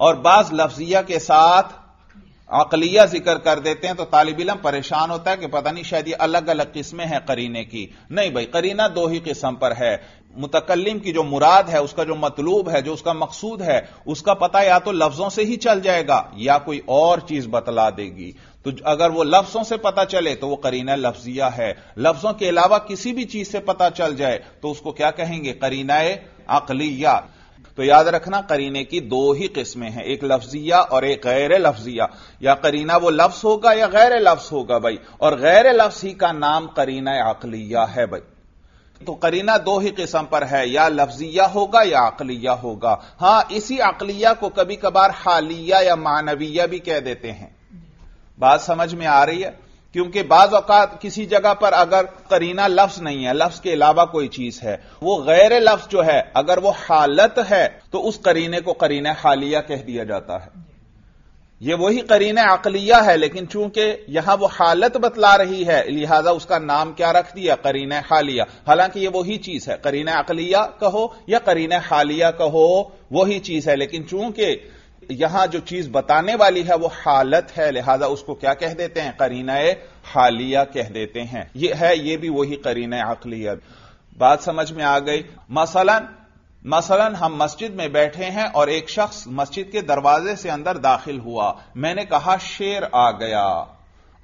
और बाज लफ्जिया के साथ अकलिया जिक्र कर देते हैं तो तालिब इलम परेशान होता है कि पता नहीं शायद ये अलग अलग किस्में हैं करीने की नहीं भाई करीना दो ही किस्म पर है मुतकलम की जो मुराद है उसका जो मतलूब है जो उसका मकसूद है उसका पता या तो लफ्जों से ही चल जाएगा या कोई और चीज बतला देगी तो अगर वो लफ्जों से पता चले तो वो करीना लफ्जिया है लफ्जों के अलावा किसी भी चीज से पता चल जाए तो उसको क्या कहेंगे करीनाए अकलिया तो याद रखना करीने की दो ही किस्में हैं एक लफ्जिया और एक गैर लफ्जिया या करीना वो लफ्स होगा या गैर लफ्स होगा भाई और गैर लफ्स ही का नाम करीना अकलिया है भाई तो करीना दो ही किस्म पर है या लफ्जिया होगा या अकलिया होगा हां इसी अकलिया को कभी कभार हालिया या मानवीय भी कह देते हैं बात समझ में आ रही है क्योंकि बाज अवकात किसी जगह पर अगर करीना लफ्ज नहीं है लफ्ज के अलावा कोई चीज है वो गैर लफ्ज जो है अगर वो हालत है तो उस करीने को करीना हालिया कह दिया जाता है ये वही करीना अकलिया है लेकिन चूंकि यहां वो हालत बतला रही है लिहाजा उसका नाम क्या रख दिया करीना हालिया हालांकि ये वही चीज है करीना अकलिया कहो या करीना हालिया कहो वही चीज है लेकिन चूंकि यहां जो चीज बताने वाली है वह हालत है लिहाजा उसको क्या कह देते हैं करीना हालिया कह देते हैं ये है ये भी वही करीना अकलियत बात समझ में आ गई मसलन मसलन हम मस्जिद में बैठे हैं और एक शख्स मस्जिद के दरवाजे से अंदर दाखिल हुआ मैंने कहा शेर आ गया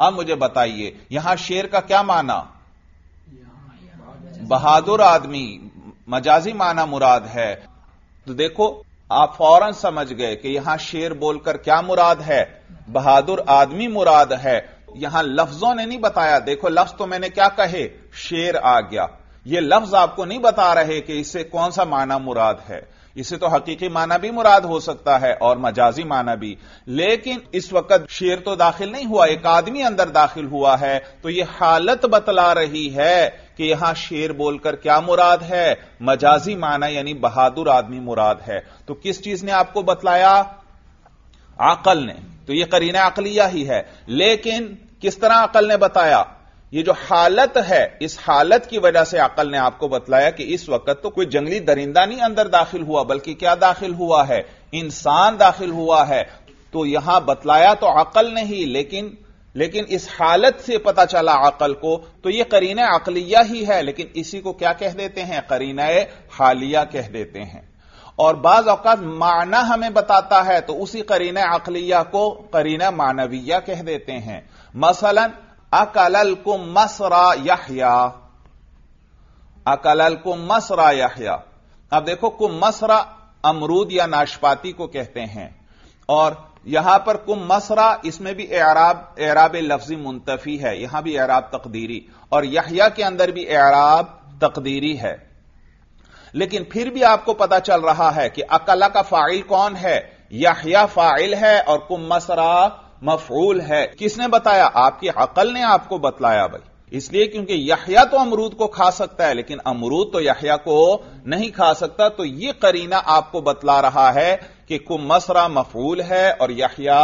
अब मुझे बताइए यहां शेर का क्या माना बहादुर आदमी मजाजी माना मुराद है तो देखो आप फौरन समझ गए कि यहां शेर बोलकर क्या मुराद है बहादुर आदमी मुराद है यहां लफ्जों ने नहीं बताया देखो लफ्ज तो मैंने क्या कहे शेर आ गया यह लफ्ज आपको नहीं बता रहे कि इससे कौन सा माना मुराद है इसे तो हकीकी माना भी मुराद हो सकता है और मजाजी माना भी लेकिन इस वक्त शेर तो दाखिल नहीं हुआ एक आदमी अंदर दाखिल हुआ है तो यह हालत बतला रही है कि यहां शेर बोलकर क्या मुराद है मजाजी माना यानी बहादुर आदमी मुराद है तो किस चीज ने आपको बतलाया अकल ने तो यह करीना अकलिया ही है लेकिन किस तरह अकल ने बताया ये जो हालत है इस हालत की वजह से अकल ने आपको बतलाया कि इस वक्त तो कोई जंगली दरिंदा नहीं अंदर दाखिल हुआ बल्कि क्या दाखिल हुआ है इंसान दाखिल हुआ है तो यहां बतलाया तो अकल ने ही लेकिन लेकिन इस हालत से पता चला अकल को तो यह करीन अकलिया ही है लेकिन इसी को क्या कह देते हैं करीन हालिया कह देते हैं और बाज अवकात माना हमें बताता है तो उसी करीन अकलिया को करीना मानवीय कह देते हैं मसलन अकलल कुम मसरा यहया अकलल कुम मसरा यहया अब देखो कुम मसरा अमरूद या नाशपाती को कहते हैं और यहां पर कुम मसरा इसमें भी एराब एराब लफ्जी मुंतफी है यहां भी एराब तकदीरी और यहया के अंदर भी एराब तकदीरी है लेकिन फिर भी आपको पता चल रहा है कि अकला का फाइल कौन है यहया फाइल है और कुम मसरा मफूल है किसने बताया आपकी अकल ने आपको बतलाया भाई इसलिए क्योंकि यहया तो अमरूद को खा सकता है लेकिन अमरूद तो यहया को नहीं खा सकता तो यह करीना आपको बतला रहा है कि कुमसरा मफूल है और यहया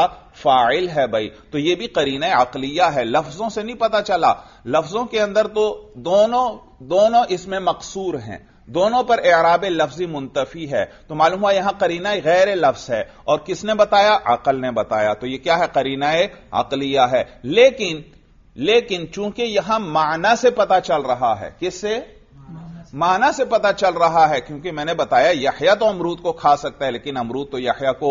फाइल है भाई तो यह भी करीना अकलिया है लफ्जों से नहीं पता चला लफ्जों के अंदर तो दोनों दोनों इसमें मकसूर हैं दोनों पर एराब लफ्जी मुंतफी है तो मालूम हुआ यहां करीना गैर लफ्स है और किसने बताया अकल ने बताया तो यह क्या है करीना अकलिया है लेकिन लेकिन चूंकि यहां माना से पता चल रहा है किससे माना से पता चल रहा है क्योंकि मैंने बताया यहया तो अमरूद को खा सकता है लेकिन अमरूद तो यहया को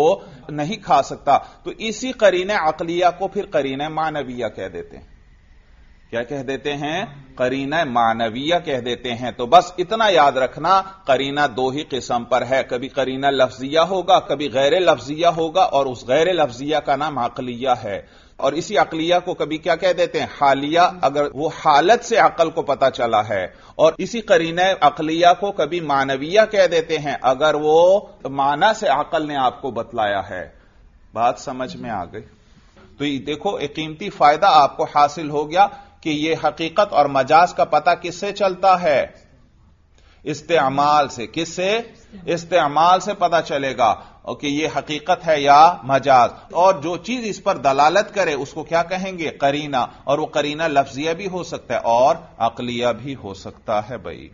नहीं खा सकता तो इसी करीने अकलिया को फिर करीने मानविया कह देते हैं क्या कह देते हैं करीना मानवीय कह देते हैं तो बस इतना याद रखना करीना दो ही किस्म पर है कभी करीना लफ्जिया होगा कभी गैर लफ्जिया होगा और उस गैर लफ्जिया का नाम अकलिया है और इसी अकलिया को कभी क्या कह देते हैं हालिया अगर वो हालत से अकल को पता चला है और इसी करीना अकलिया को कभी मानवीय कह देते हैं अगर वो माना से अकल ने आपको बतलाया है बात समझ में आ गई तो ये देखो एक कीमती फायदा आपको हासिल हो गया कि यह हकीकत और मजाज का पता किससे चलता है इस्तेमाल से किससे इस्तेमाल से पता चलेगा और कि यह हकीकत है या मजाज और जो चीज इस पर दलालत करे उसको क्या कहेंगे करीना और वह करीना लफ्जिया भी हो सकता है और अकलिया भी हो सकता है भाई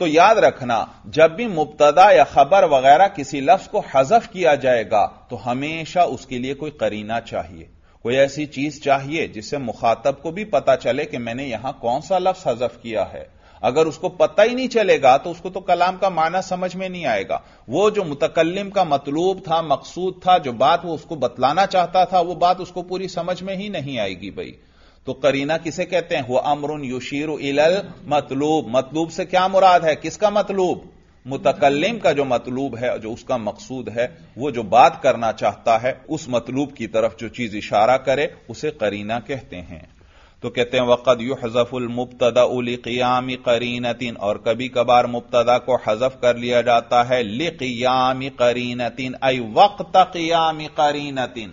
तो याद रखना जब भी मुबतदा या खबर वगैरह किसी लफ्ज को हजफ किया जाएगा तो हमेशा उसके लिए कोई करीना चाहिए कोई ऐसी चीज चाहिए जिससे मुखातब को भी पता चले कि मैंने यहां कौन सा लफ्ज हजफ किया है अगर उसको पता ही नहीं चलेगा तो उसको तो कलाम का माना समझ में नहीं आएगा वो जो मुतकलम का मतलूब था मकसूद था जो बात वो उसको बतलाना चाहता था वो बात उसको पूरी समझ में ही नहीं आएगी भाई तो करीना किसे कहते हैं वह अमरुन युशीर इलल मतलूब मतलूब से क्या मुराद है किसका मतलूब मुतकलम का जो मतलूब है जो उसका मकसूद है वो जो बात करना चाहता है उस मतलूब की तरफ जो चीज इशारा करे उसे करीना कहते हैं तो कहते हैं वक़द यु हजफुल मुबतदा कियामी करीनतिन और कभी कभार मुबतदा को हजफ कर लिया जाता है लिकियामी करीनतिन अई वक्त कियामी करीनतिन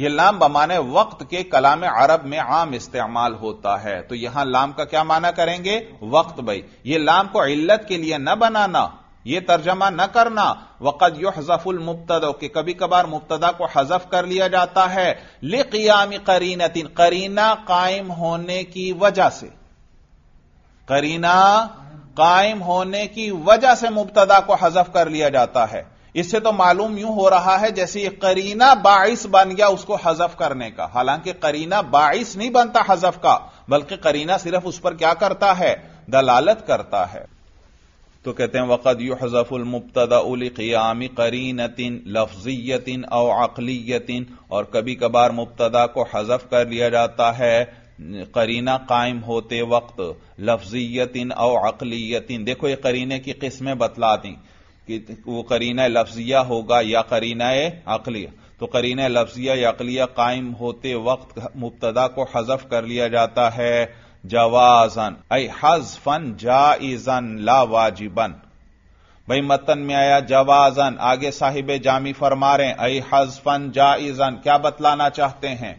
यह लाम बमाने वक्त के कलाम अरब में आम इस्तेमाल होता है तो यहां लाम का क्या माना करेंगे वक्त भाई यह लाम को इल्लत के लिए न बनाना यह तर्जमा न करना वक़द यो हजफुल मुबतदो के कभी कभार मुबतदा को हजफ कर लिया जाता है ले करीना करीनतिन करीना कायम होने की वजह से करीना कायम होने की वजह से मुबतदा को हजफ कर लिया जाता है इससे तो मालूम यूं हो रहा है जैसे ये करीना बाइस बन गया उसको हजफ करने का हालांकि करीना बाइस नहीं बनता हजफ का बल्कि करीना सिर्फ उस पर क्या करता है दलालत करता है तो कहते हैं वक़द यू हजफुल मुबतदा उल कियामी करीनतिन लफ्जियतिन औ अकलीतिन और कभी कभार मुबतदा को हजफ कर लिया जाता है करीना कायम होते वक्त लफ्जियतिन औ अकलीतिन देखो ये करीने की किस्में बतला दी कि वो करीना लफ्जिया होगा या करीना अकलिया तो करीना लफ्जिया या अकलिया कायम होते वक्त मुबतदा को हजफ कर लिया जाता है जवाजन अय फन जाइजन ला वाजिबन भाई मतन में आया जवाजन आगे साहिब जामी फरमा रहे हज फन जाइजन क्या बतलाना चाहते हैं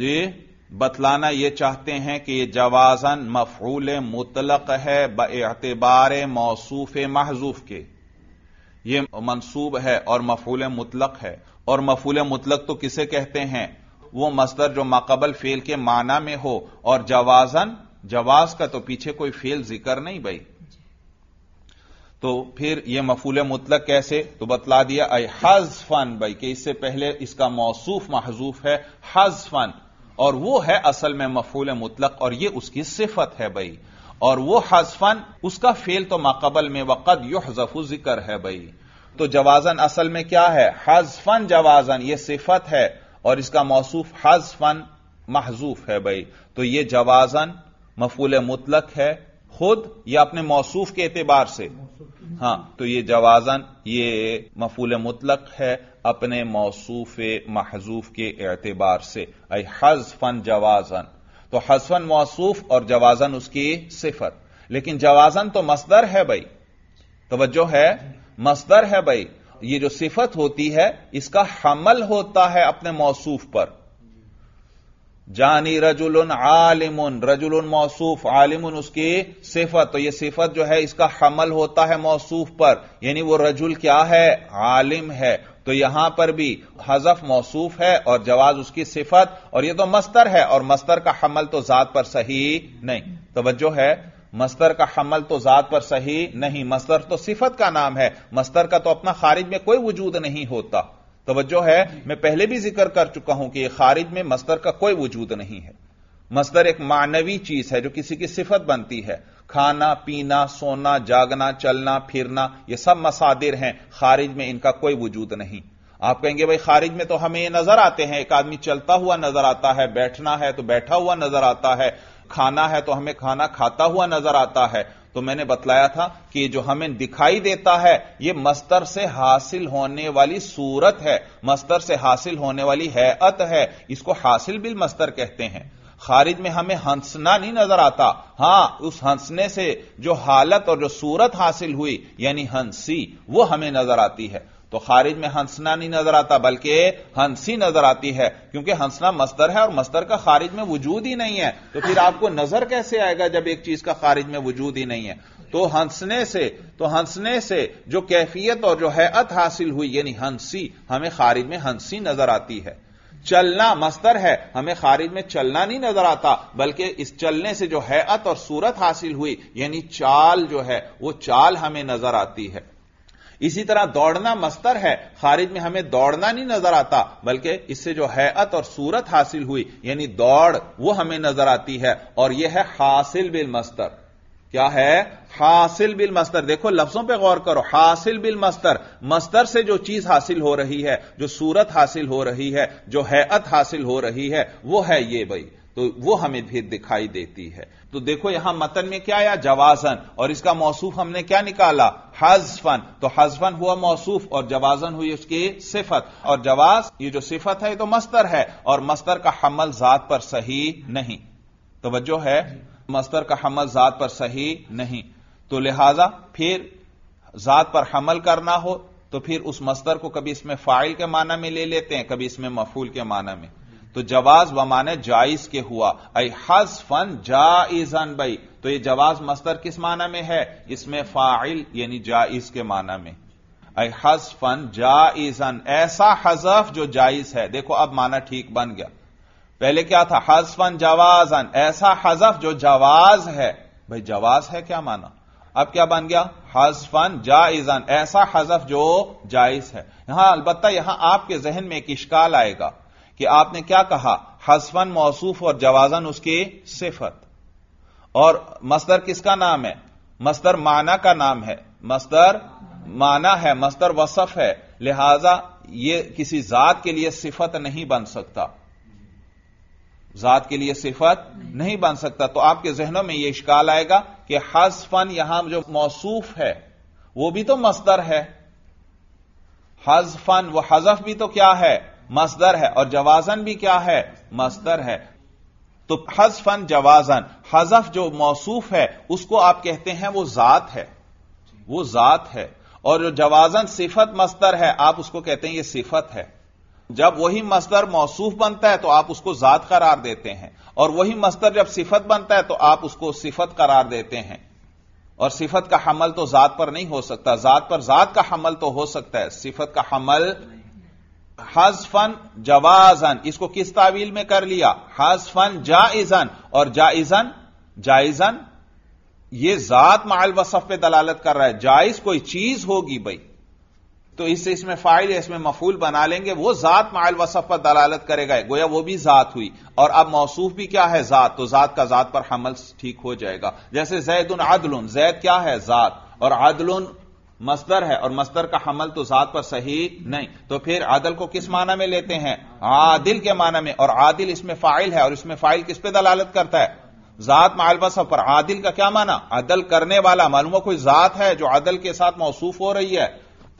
जी बतलाना यह चाहते हैं कि यह जवाजन मफूल मुतलक है बतबार मौसूफ महजूफ के ये मनसूब है और मफूल मुतलक है और मफूल मुतलक तो किसे कहते हैं वो मसदर जो माकबल फेल के माना में हो और जवाजन जवाज का तो पीछे कोई फेल जिक्र नहीं भाई तो फिर यह मफूल मुतलक कैसे तो बतला दिया हज फन भाई कि इससे पहले इसका मौसूफ महजूफ है हज फन और वो है असल में मफूल मुतलक और ये उसकी सिफत है भाई और वो हजफन उसका फेल तो माकबल में वक़द हजफु जिक्र है भाई तो जवाजन असल में क्या है हजफन जवाजन ये सिफत है और इसका मौसूफ हजफन महजूफ है भाई तो ये जवाजन मफूल मुतलक है खुद या अपने मौसूफ के एतबार से हां तो ये जवाजन ये मफूल मुतलक है अपने मौसूफ महजूफ के एतबार से अय हजफन जवाजन तो हजफन मौसूफ और जवाजन उसकी सिफत लेकिन जवाजन तो मसदर है भाई तोज्जो है मसदर है भाई ये जो सिफत होती है इसका हमल होता है अपने मौसूफ पर जानी रजुल आलिमुन रजुल मौसूफ आलिमुन उसकी सिफत तो ये सिफत जो है इसका हमल होता है मौसूफ पर यानी वो रजुल क्या है आलिम है तो यहां पर भी हजफ मौसूफ है और जवाज उसकी सिफत और यह तो मस्तर है और मस्तर का हमल तो जात पर सही नहीं तोज्जो है मस्तर का हमल तो जात पर सही नहीं मस्तर तो सिफत का नाम है मस्तर का तो अपना खारिज में कोई वजूद नहीं होता तोज्जो है मैं पहले भी जिक्र कर चुका हूं कि खारिज में मस्तर का कोई वजूद नहीं है मस्तर एक मानवी चीज है जो किसी की सिफत बनती है खाना पीना सोना जागना चलना फिरना ये सब मसादिर हैं खारिज में इनका कोई वजूद नहीं आप कहेंगे भाई खारिज में तो हमें ये नजर आते हैं एक आदमी चलता हुआ नजर आता है बैठना है तो बैठा हुआ नजर आता है खाना है तो हमें खाना खाता हुआ नजर आता है तो मैंने बतलाया था कि जो हमें दिखाई देता है ये मस्तर से हासिल होने वाली सूरत है मस्तर से हासिल होने वाली हैत है इसको हासिल बिल मस्तर कहते हैं खारिज में हमें हंसना नहीं नजर आता हां उस हंसने से जो हालत और जो सूरत हासिल हुई यानी हंसी वो हमें नजर आती है तो खारिज में हंसना नहीं नजर आता बल्कि हंसी नजर आती है क्योंकि हंसना मस्तर है और मस्तर का खारिज में वजूद ही नहीं है तो फिर आपको नजर कैसे आएगा जब एक चीज का खारिज में वजूद ही नहीं है तो हंसने से तो हंसने से जो कैफियत और जो हैत हासिल हुई यानी हंसी हमें खारिज में हंसी नजर आती है चलना मस्तर है हमें खारिज में चलना नहीं नजर आता बल्कि इस चलने से जो हैत और सूरत हासिल हुई यानी चाल जो है वो चाल हमें नजर आती है इसी तरह दौड़ना मस्तर है खारिज में हमें दौड़ना नहीं नजर आता बल्कि इससे जो हैत और सूरत हासिल हुई यानी दौड़ वो हमें नजर आती है और यह है हासिल बिल मस्तर क्या है हासिल बिल मस्तर देखो लफ्जों पे गौर करो हासिल बिल मस्तर मस्तर से जो चीज हासिल हो रही है जो सूरत हासिल हो रही है जो हैत हासिल हो रही है वो है ये भाई तो वो हमें भी दिखाई देती है तो देखो यहां मतन में क्या आया जवाजन और इसका मौसूफ हमने क्या निकाला हजफन तो हजफन हुआ मौसूफ और जवाजन हुई उसकी सिफत और जवाज ये जो सिफत है ये तो मस्तर है और मस्तर का हमल जात पर सही नहीं तो वजह है मस्तर का हमल ज़ात पर सही नहीं तो लिहाजा फिर ज़ात पर हमल करना हो तो फिर उस मस्तर को कभी इसमें फाइल के माना में ले लेते हैं कभी इसमें मफूल के माना में तो जवाज व माने जाइज के हुआ अ हसफन जाइजन बई तो ये जवाज मस्तर किस माना में है इसमें फाइल यानी जाइज के माना में अ हसफन जाइजन ऐसा हजफ जो जाइज है देखो अब माना ठीक बन गया पहले क्या था हजफन जवाजन ऐसा हजफ जो जवाज है भाई जवाज है क्या माना अब क्या बन गया हजफन जाइजन ऐसा हजफ जो जायज है यहां अलबत् यहां आपके जहन में एक इश्काल आएगा कि आपने क्या कहा हजफन मौसूफ और जवाजन उसकी सिफत और मस्तर किसका नाम है मस्तर माना का नाम है मस्तर माना है मस्तर वसफ है लिहाजा ये किसी जात के लिए सिफत नहीं बन सकता जात के लिए सिफत नहीं, नहीं बन सकता तो आपके जहनों में यह इश्काल आएगा कि हजफन यहां जो मौसूफ है वो भी तो मस्तर है हजफन वह हजफ भी तो क्या है मस्तर है और जवाजन भी क्या है मस्तर है तो हजफन जवाजन हजफ जो मौसूफ है उसको आप कहते हैं वो जात है वो जात है और जो जवाजन सिफत मस्तर है आप उसको कहते हैं ये सिफत है जब वही मस्तर मौसूफ बनता है तो आप उसको जात करार देते हैं और वही मस्तर जब सिफत बनता है तो आप उसको सिफत करार देते हैं और सिफत का हमल तो जात पर नहीं हो सकता जात पर जात का हमल तो हो सकता है सिफत का हमल हजफन जवाजन इसको किस तावील में कर लिया हजफन जाइजन और जाइजन जाइजन ये जात माल वसफ पे दलालत कर रहा है जायज कोई चीज होगी भाई तो इससे इसमें फाइल या इसमें मफूल बना लेंगे वो जात मायल वसफ पर दलालत करेगा गोया वो भी जात हुई और अब मौसूफ भी क्या है जात तो जात का जात पर हमल ठीक हो जाएगा जैसे जैद उन आदलुन जैद क्या है जात और आदलुन मस्तर है और मस्तर का हमल तो जात पर सही नहीं तो फिर आदल को किस माना में लेते हैं आदिल के माना में और आदिल इसमें फाइल है और इसमें फाइल किस पे दलालत करता है जात वसफ सफर आदिल का क्या माना अदल करने वाला मालूम कोई जात है जो अदल के साथ मौसूफ हो रही है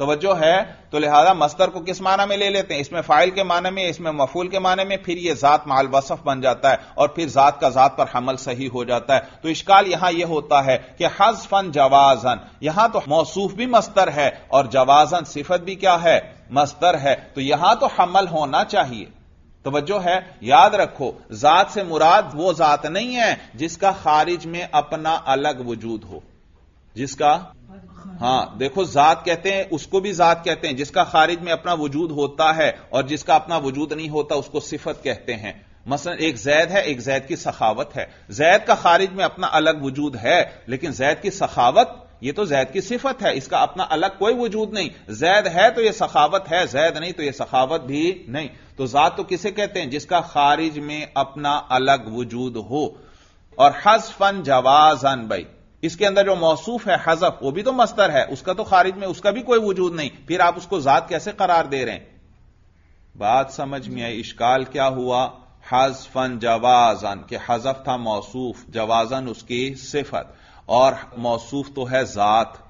तोज्जो है तो लिहाजा मस्तर को किस माना में ले लेते हैं इसमें फाइल के माने में इसमें मफूल के माने में फिर यह जात माल वसफ बन जाता है और फिर जात का जात पर हमल सही हो जाता है तो इश्काल यहां यह होता है कि हजफन जवाजन यहां तो मौसूफ भी मस्तर है और जवाजन सिफत भी क्या है मस्तर है तो यहां तो हमल होना चाहिए तोज्जो है याद रखो जात से मुराद वो जात नहीं है जिसका खारिज में अपना अलग वजूद हो जिसका हां देखो जात कहते हैं उसको भी जात कहते हैं जिसका खारिज में अपना वजूद होता है और जिसका अपना वजूद नहीं होता उसको सिफत कहते हैं मसलन एक जैद है एक जैद की सखावत है जैद का खारिज में अपना अलग वजूद है लेकिन जैद की सखावत यह तो जैद की सिफत है इसका अपना अलग कोई वजूद नहीं जैद है तो यह सखावत है जैद नहीं तो यह सखावत भी नहीं तो जात तो किसे कहते हैं जिसका खारिज में अपना अलग वजूद हो और हसफन जवाजन भाई इसके अंदर जो मौसूफ है हजफ वो भी तो मस्तर है उसका तो खारिज में उसका भी कोई वजूद नहीं फिर आप उसको जात कैसे करार दे रहे हैं बात समझ में आई इश्काल क्या हुआ हजफन जवाजन के हजफ था मौसूफ जवाजन उसकी सिफत और मौसूफ तो है जात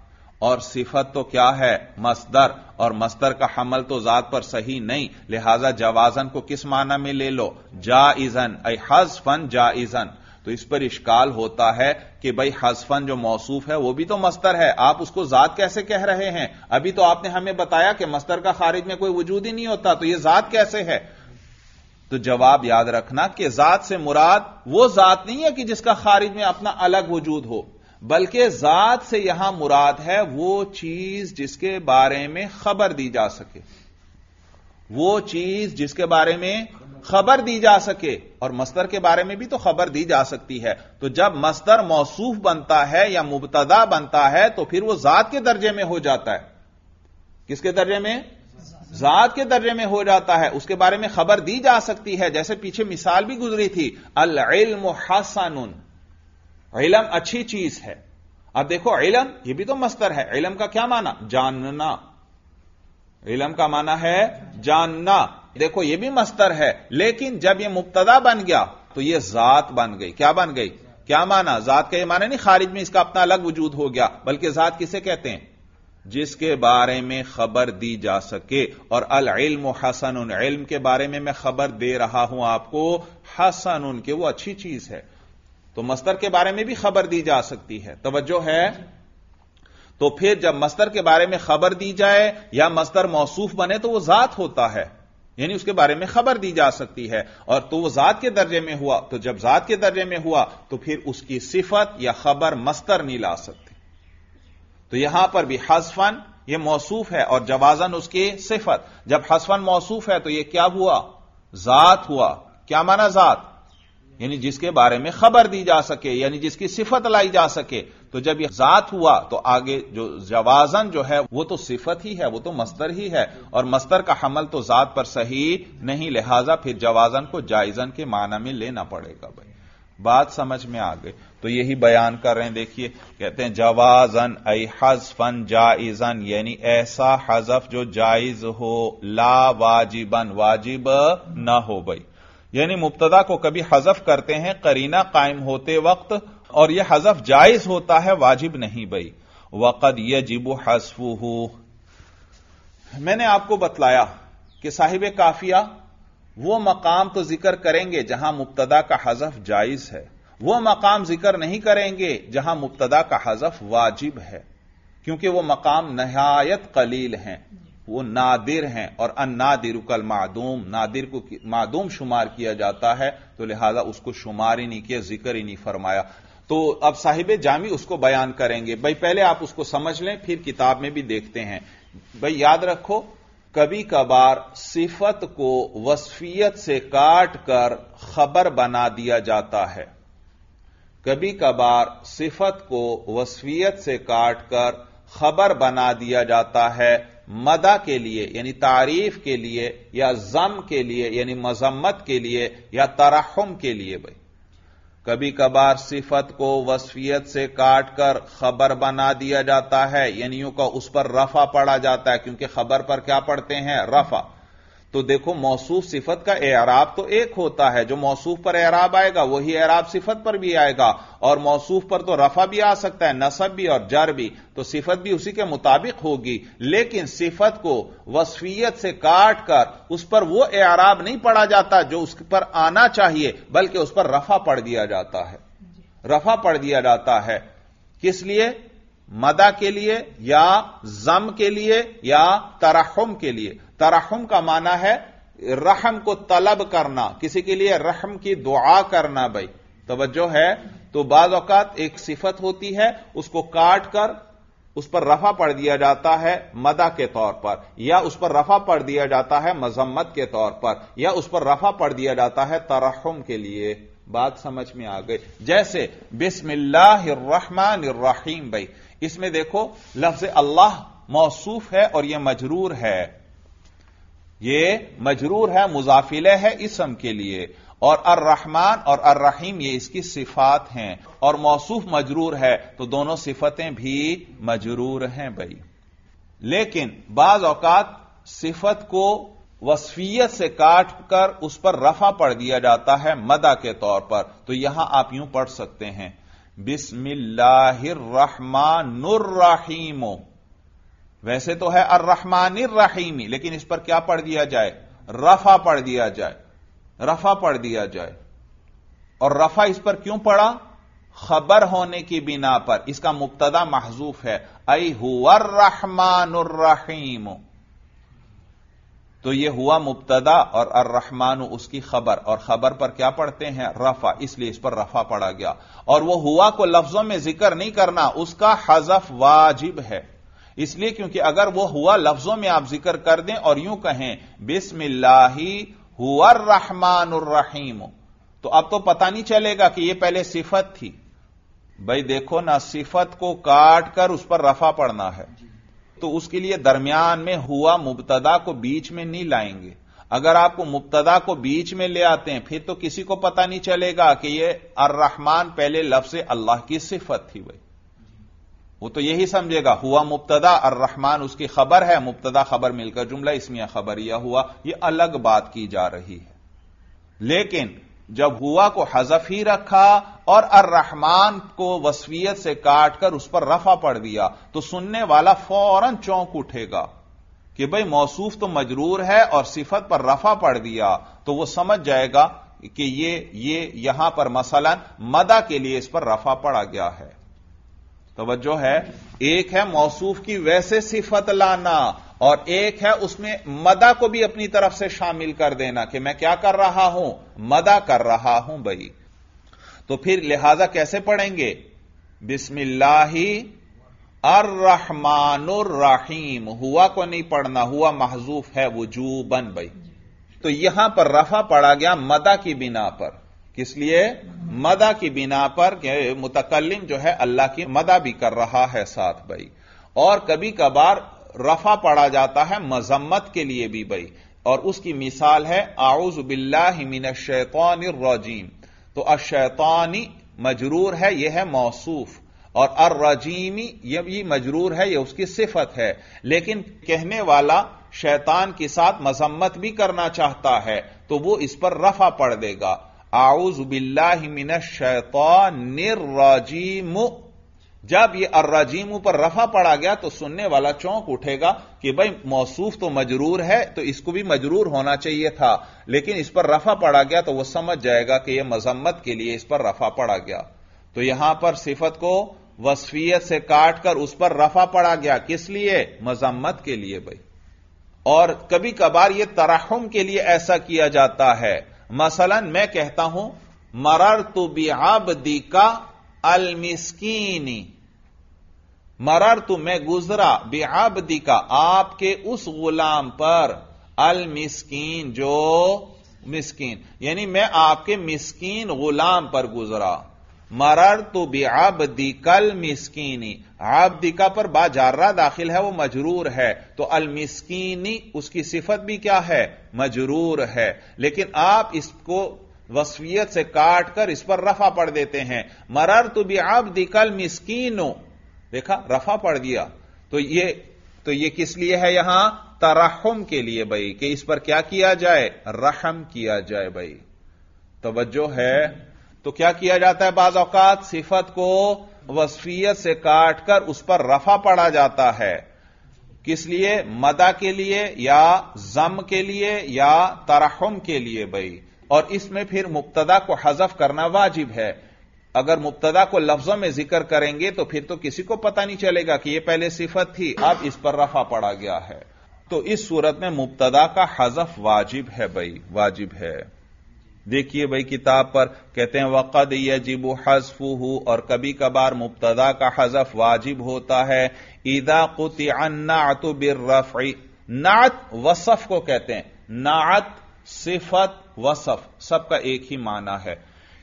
और सिफत तो क्या है मस्तर और मस्तर का हमल तो जात पर सही नहीं लिहाजा जवाजन को किस माना में ले लो जाइजन ए हजफन जाइजन तो इस पर इश्काल होता है कि भाई हसफन जो मौसूफ है वो भी तो मस्तर है आप उसको जात कैसे कह रहे हैं अभी तो आपने हमें बताया कि मस्तर का खारिज में कोई वजूद ही नहीं होता तो ये जात कैसे है तो जवाब याद रखना कि जात से मुराद वो जात नहीं है कि जिसका खारिज में अपना अलग वजूद हो बल्कि जात से यहां मुराद है वो चीज जिसके बारे में खबर दी जा सके वो चीज जिसके बारे में खबर दी जा सके और मस्तर के बारे में भी तो खबर दी जा सकती है तो जब मस्तर मौसूफ बनता है या मुबतदा बनता है तो फिर वह जात के दर्जे में हो जाता है किसके दर्जे में जात के दर्जे में हो जाता है उसके बारे में खबर दी जा सकती है जैसे पीछे मिसाल भी गुजरी थी अल इल्म हसन इलम अच्छी चीज है अब देखो इलम यह भी तो मस्तर है इलम का क्या माना जानना इलम का माना है जानना देखो यह भी मस्तर है लेकिन जब यह मुबतदा बन गया तो यह जात बन गई क्या बन गई क्या माना जात का यह माना नहीं खारिज में इसका अपना अलग वजूद हो गया बल्कि जात किसे कहते हैं जिसके बारे में खबर दी जा सके और अल इल्म हसन उन इल्म के बारे में मैं खबर दे रहा हूं आपको हसन उनके वो अच्छी चीज है तो मस्तर के बारे में भी खबर दी जा सकती है तवज्जो है तो फिर जब मस्तर के बारे में खबर दी जाए या मस्तर मौसूफ बने तो वो जात होता है यानी उसके बारे में खबर दी जा सकती है और तो वह जात के दर्जे में हुआ तो जब जात के दर्जे में हुआ तो फिर उसकी सिफत या खबर मस्तर नहीं ला सकती तो यहां पर भी हसफन यह मौसूफ है और जवाजन उसकी सिफत जब हसफन मौसूफ है तो यह क्या हुआ जात हुआ क्या माना जात यानी जिसके बारे में खबर दी जा सके यानी जिसकी सिफत लाई जा सके तो जब यह जात हुआ तो आगे जो जवाजन जो है वो तो सिफत ही है वो तो मस्तर ही है और मस्तर का हमल तो जात पर सही नहीं लिहाजा फिर जवाजन को जायजन के माना में लेना पड़ेगा भाई बात समझ में आ गई तो यही बयान कर रहे हैं देखिए कहते हैं जवाजन ऐ हजफन जाइजन यानी ऐसा हजफ जो जायज हो ला वाजिबन वाजिब ना हो भाई यानी मुबतदा को कभी हजफ करते हैं करीना कायम होते वक्त और यह हजफ जायज होता है वाजिब नहीं बई वक़द जिबो हसफू मैंने आपको बतलाया कि साहिब काफिया वो मकाम तो जिक्र करेंगे जहां मुबतदा का हजफ जायज है वो मकाम जिक्र नहीं करेंगे जहां मुबतदा का हजफ वाजिब है क्योंकि वो मकाम नहायत कलील हैं वो नादिर हैं और अन्नादिर कल मादूम नादिर को मादूम शुमार किया जाता है तो लिहाजा उसको शुमार ही नहीं किया जिक्र ही नहीं फरमाया तो अब साहिब जामी उसको बयान करेंगे भाई पहले आप उसको समझ लें फिर किताब में भी देखते हैं भाई याद रखो कभी कभार सिफत को वसफियत से काट कर खबर बना दिया जाता है कभी कभार सिफत को वसफियत से काट कर खबर बना दिया जाता है मदा के लिए यानी तारीफ के लिए या जम के लिए यानी मजम्मत के लिए या तरहम के लिए भाई कभी कभार सिफत को वसफियत से काट कर खबर बना दिया जाता है यानी यूं का उस पर रफा पड़ा जाता है क्योंकि खबर पर क्या पढ़ते हैं रफा तो देखो मौसू सिफत का एराब तो एक होता है जो मौसू पर एराब आएगा वही एराब सिफत पर भी आएगा और मौसू पर तो रफा भी आ सकता है नसब भी और जर भी तो सिफत भी उसी के मुताबिक होगी लेकिन सिफत को वसफियत से काट कर उस पर वो एराब नहीं पड़ा जाता जो उस पर आना चाहिए बल्कि उस पर रफा पड़ दिया जाता है रफा पड़ दिया जाता है किस लिए मदा के लिए या जम के लिए या तरहम के लिए तरहम का माना है रहम को तलब करना किसी के लिए रहम की दुआ करना भाई तवज्जो है तो बाद एक सिफत होती है उसको काट कर उस पर रफा पढ़ दिया जाता है मदा के तौर पर या उस पर रफा पढ़ दिया जाता है मजम्मत के तौर पर या उस पर रफा पढ़ दिया जाता है तरहम के लिए बात समझ में आ गई जैसे बिस्मिल्लाहिर्रहमानिर्रहीम भाई इसमें देखो लफ्ज अल्लाह मौसूफ है और यह मजरूर है ये मजरूर है मुजाफिले है इसम के लिए और अर रहमान और अर रहीम ये इसकी सिफात हैं और मौसूफ मजरूर है तो दोनों सिफतें भी मजरूर हैं भाई लेकिन बाज औकात सिफत को वसफियत से काट कर उस पर रफा पढ़ दिया जाता है मदा के तौर पर तो यहां आप यूं पढ़ सकते हैं बिस्मिल्लाहिर्रहमानुर्रहीमो वैसे तो है अर रहमान रहीमी लेकिन इस पर क्या पढ़ दिया जाए रफा पढ़ दिया जाए रफा पढ़ दिया जाए और रफा इस पर क्यों पढ़ा खबर होने की बिना पर इसका मुबतदा महजूफ है आई हुर रहमान रहीम तो यह हुआ मुबतदा और अर रहमान उसकी खबर और खबर पर क्या पढ़ते हैं रफा इसलिए इस पर रफा पढ़ा गया और वह हुआ को लफ्जों में जिक्र नहीं करना उसका हजफ वाजिब है इसलिए क्योंकि अगर वो हुआ लफ्जों में आप जिक्र कर दें और यूं कहें बिस्मिल्लाही हुआ रहमान रहीम तो अब तो पता नहीं चलेगा कि यह पहले सिफत थी भाई देखो ना सिफत को काट कर उस पर रफा पड़ना है तो उसके लिए दरमियान में हुआ मुबतदा को बीच में नहीं लाएंगे अगर आपको मुबतदा को बीच में ले आते हैं फिर तो किसी को पता नहीं चलेगा कि यह अर्रहमान पहले लफ्ज अल्लाह की सिफत थी भाई वो तो यही समझेगा हुआ मुबतदा और रहमान उसकी खबर है मुबतदा खबर मिलकर जुमला इसमिया यह हुआ यह अलग बात की जा रही है लेकिन जब हुआ को हजफ ही रखा और अर रहमान को वसवियत से काटकर उस पर रफा पड़ दिया तो सुनने वाला फौरन चौंक उठेगा कि भाई मौसूफ तो मजरूर है और सिफत पर रफा पड़ दिया तो वो समझ जाएगा कि ये ये यहां पर मसलन मदा के लिए इस पर रफा पड़ा गया है तोज्जो है एक है मौसूफ की वैसे सिफत लाना और एक है उसमें मदा को भी अपनी तरफ से शामिल कर देना कि मैं क्या कर रहा हूं मदा कर रहा हूं भाई तो फिर लिहाजा कैसे पढ़ेंगे बिस्मिल्लाही रहीम हुआ को नहीं पढ़ना हुआ महजूफ है वजूबन भाई तो यहां पर रफा पढ़ा गया मदा की बिना पर किस लिए मदा की बिना पर मुतकलम जो है अल्लाह की मदा भी कर रहा है साथ भाई और कभी कभार रफा पड़ा जाता है मजम्मत के लिए भी भाई और उसकी मिसाल है आउज बिल्लामिन शैतान रजीम तो अशैतानी मजरूर है यह है मौसूफ और अर रजीमी यह भी मजरूर है यह उसकी सिफत है लेकिन कहने वाला शैतान के साथ मजम्मत भी करना चाहता है तो वो इस पर रफा पड़ देगा आउजुबिल्लाजीम जब यह अर्राजीम पर रफा पड़ा गया तो सुनने वाला चौंक उठेगा कि भाई मौसूफ तो मजरूर है तो इसको भी मजरूर होना चाहिए था लेकिन इस पर रफा पड़ा गया तो वह समझ जाएगा कि यह मजम्मत के लिए इस पर रफा पड़ा गया तो यहां पर सिफत को वसफियत से काट कर उस पर रफा पड़ा गया किस लिए मजम्मत के लिए भाई और कभी कभार यह तरहम के लिए ऐसा किया जाता है मसलन मैं कहता हूं मरर तो बिआबदी का अलमिस्कीनी मरर तो मैं गुजरा बिआबदी का आपके उस गुलाम पर अलमिस्कीन जो मिस्कीन यानी मैं आपके मिस्कीन गुलाम पर गुजरा मरर तो बेआबदी कल मिसकीनी का पर बाजारा दाखिल है वो मजरूर है तो अल मिसकीनी उसकी सिफत भी क्या है मजरूर है लेकिन आप इसको वसवियत से काट कर इस पर रफा पढ़ देते हैं मरर तो बेआबदी कल मिसकीनो देखा रफा पढ़ दिया तो ये तो ये किस लिए है यहां तरहम के लिए भाई कि इस पर क्या किया जाए रहम किया जाए भाई तवज्जो है तो क्या किया जाता है बाज औकात सिफत को वसफियत से काट कर उस पर रफा पड़ा जाता है किस लिए मदा के लिए या जम के लिए या तरहम के लिए भाई और इसमें फिर मुबतदा को हजफ करना वाजिब है अगर मुबतदा को लफ्जों में जिक्र करेंगे तो फिर तो किसी को पता नहीं चलेगा कि यह पहले सिफत थी अब इस पर रफा पड़ा गया है तो इस सूरत में मुबतदा का हजफ वाजिब है भाई वाजिब है देखिए भाई किताब पर कहते हैं वक़द यजिब हजफू और कभी कभार मुबतदा का हजफ वाजिब होता है ईदा कुत बिर बिर्रफ नात वसफ को कहते हैं नात सिफत वसफ सबका एक ही माना है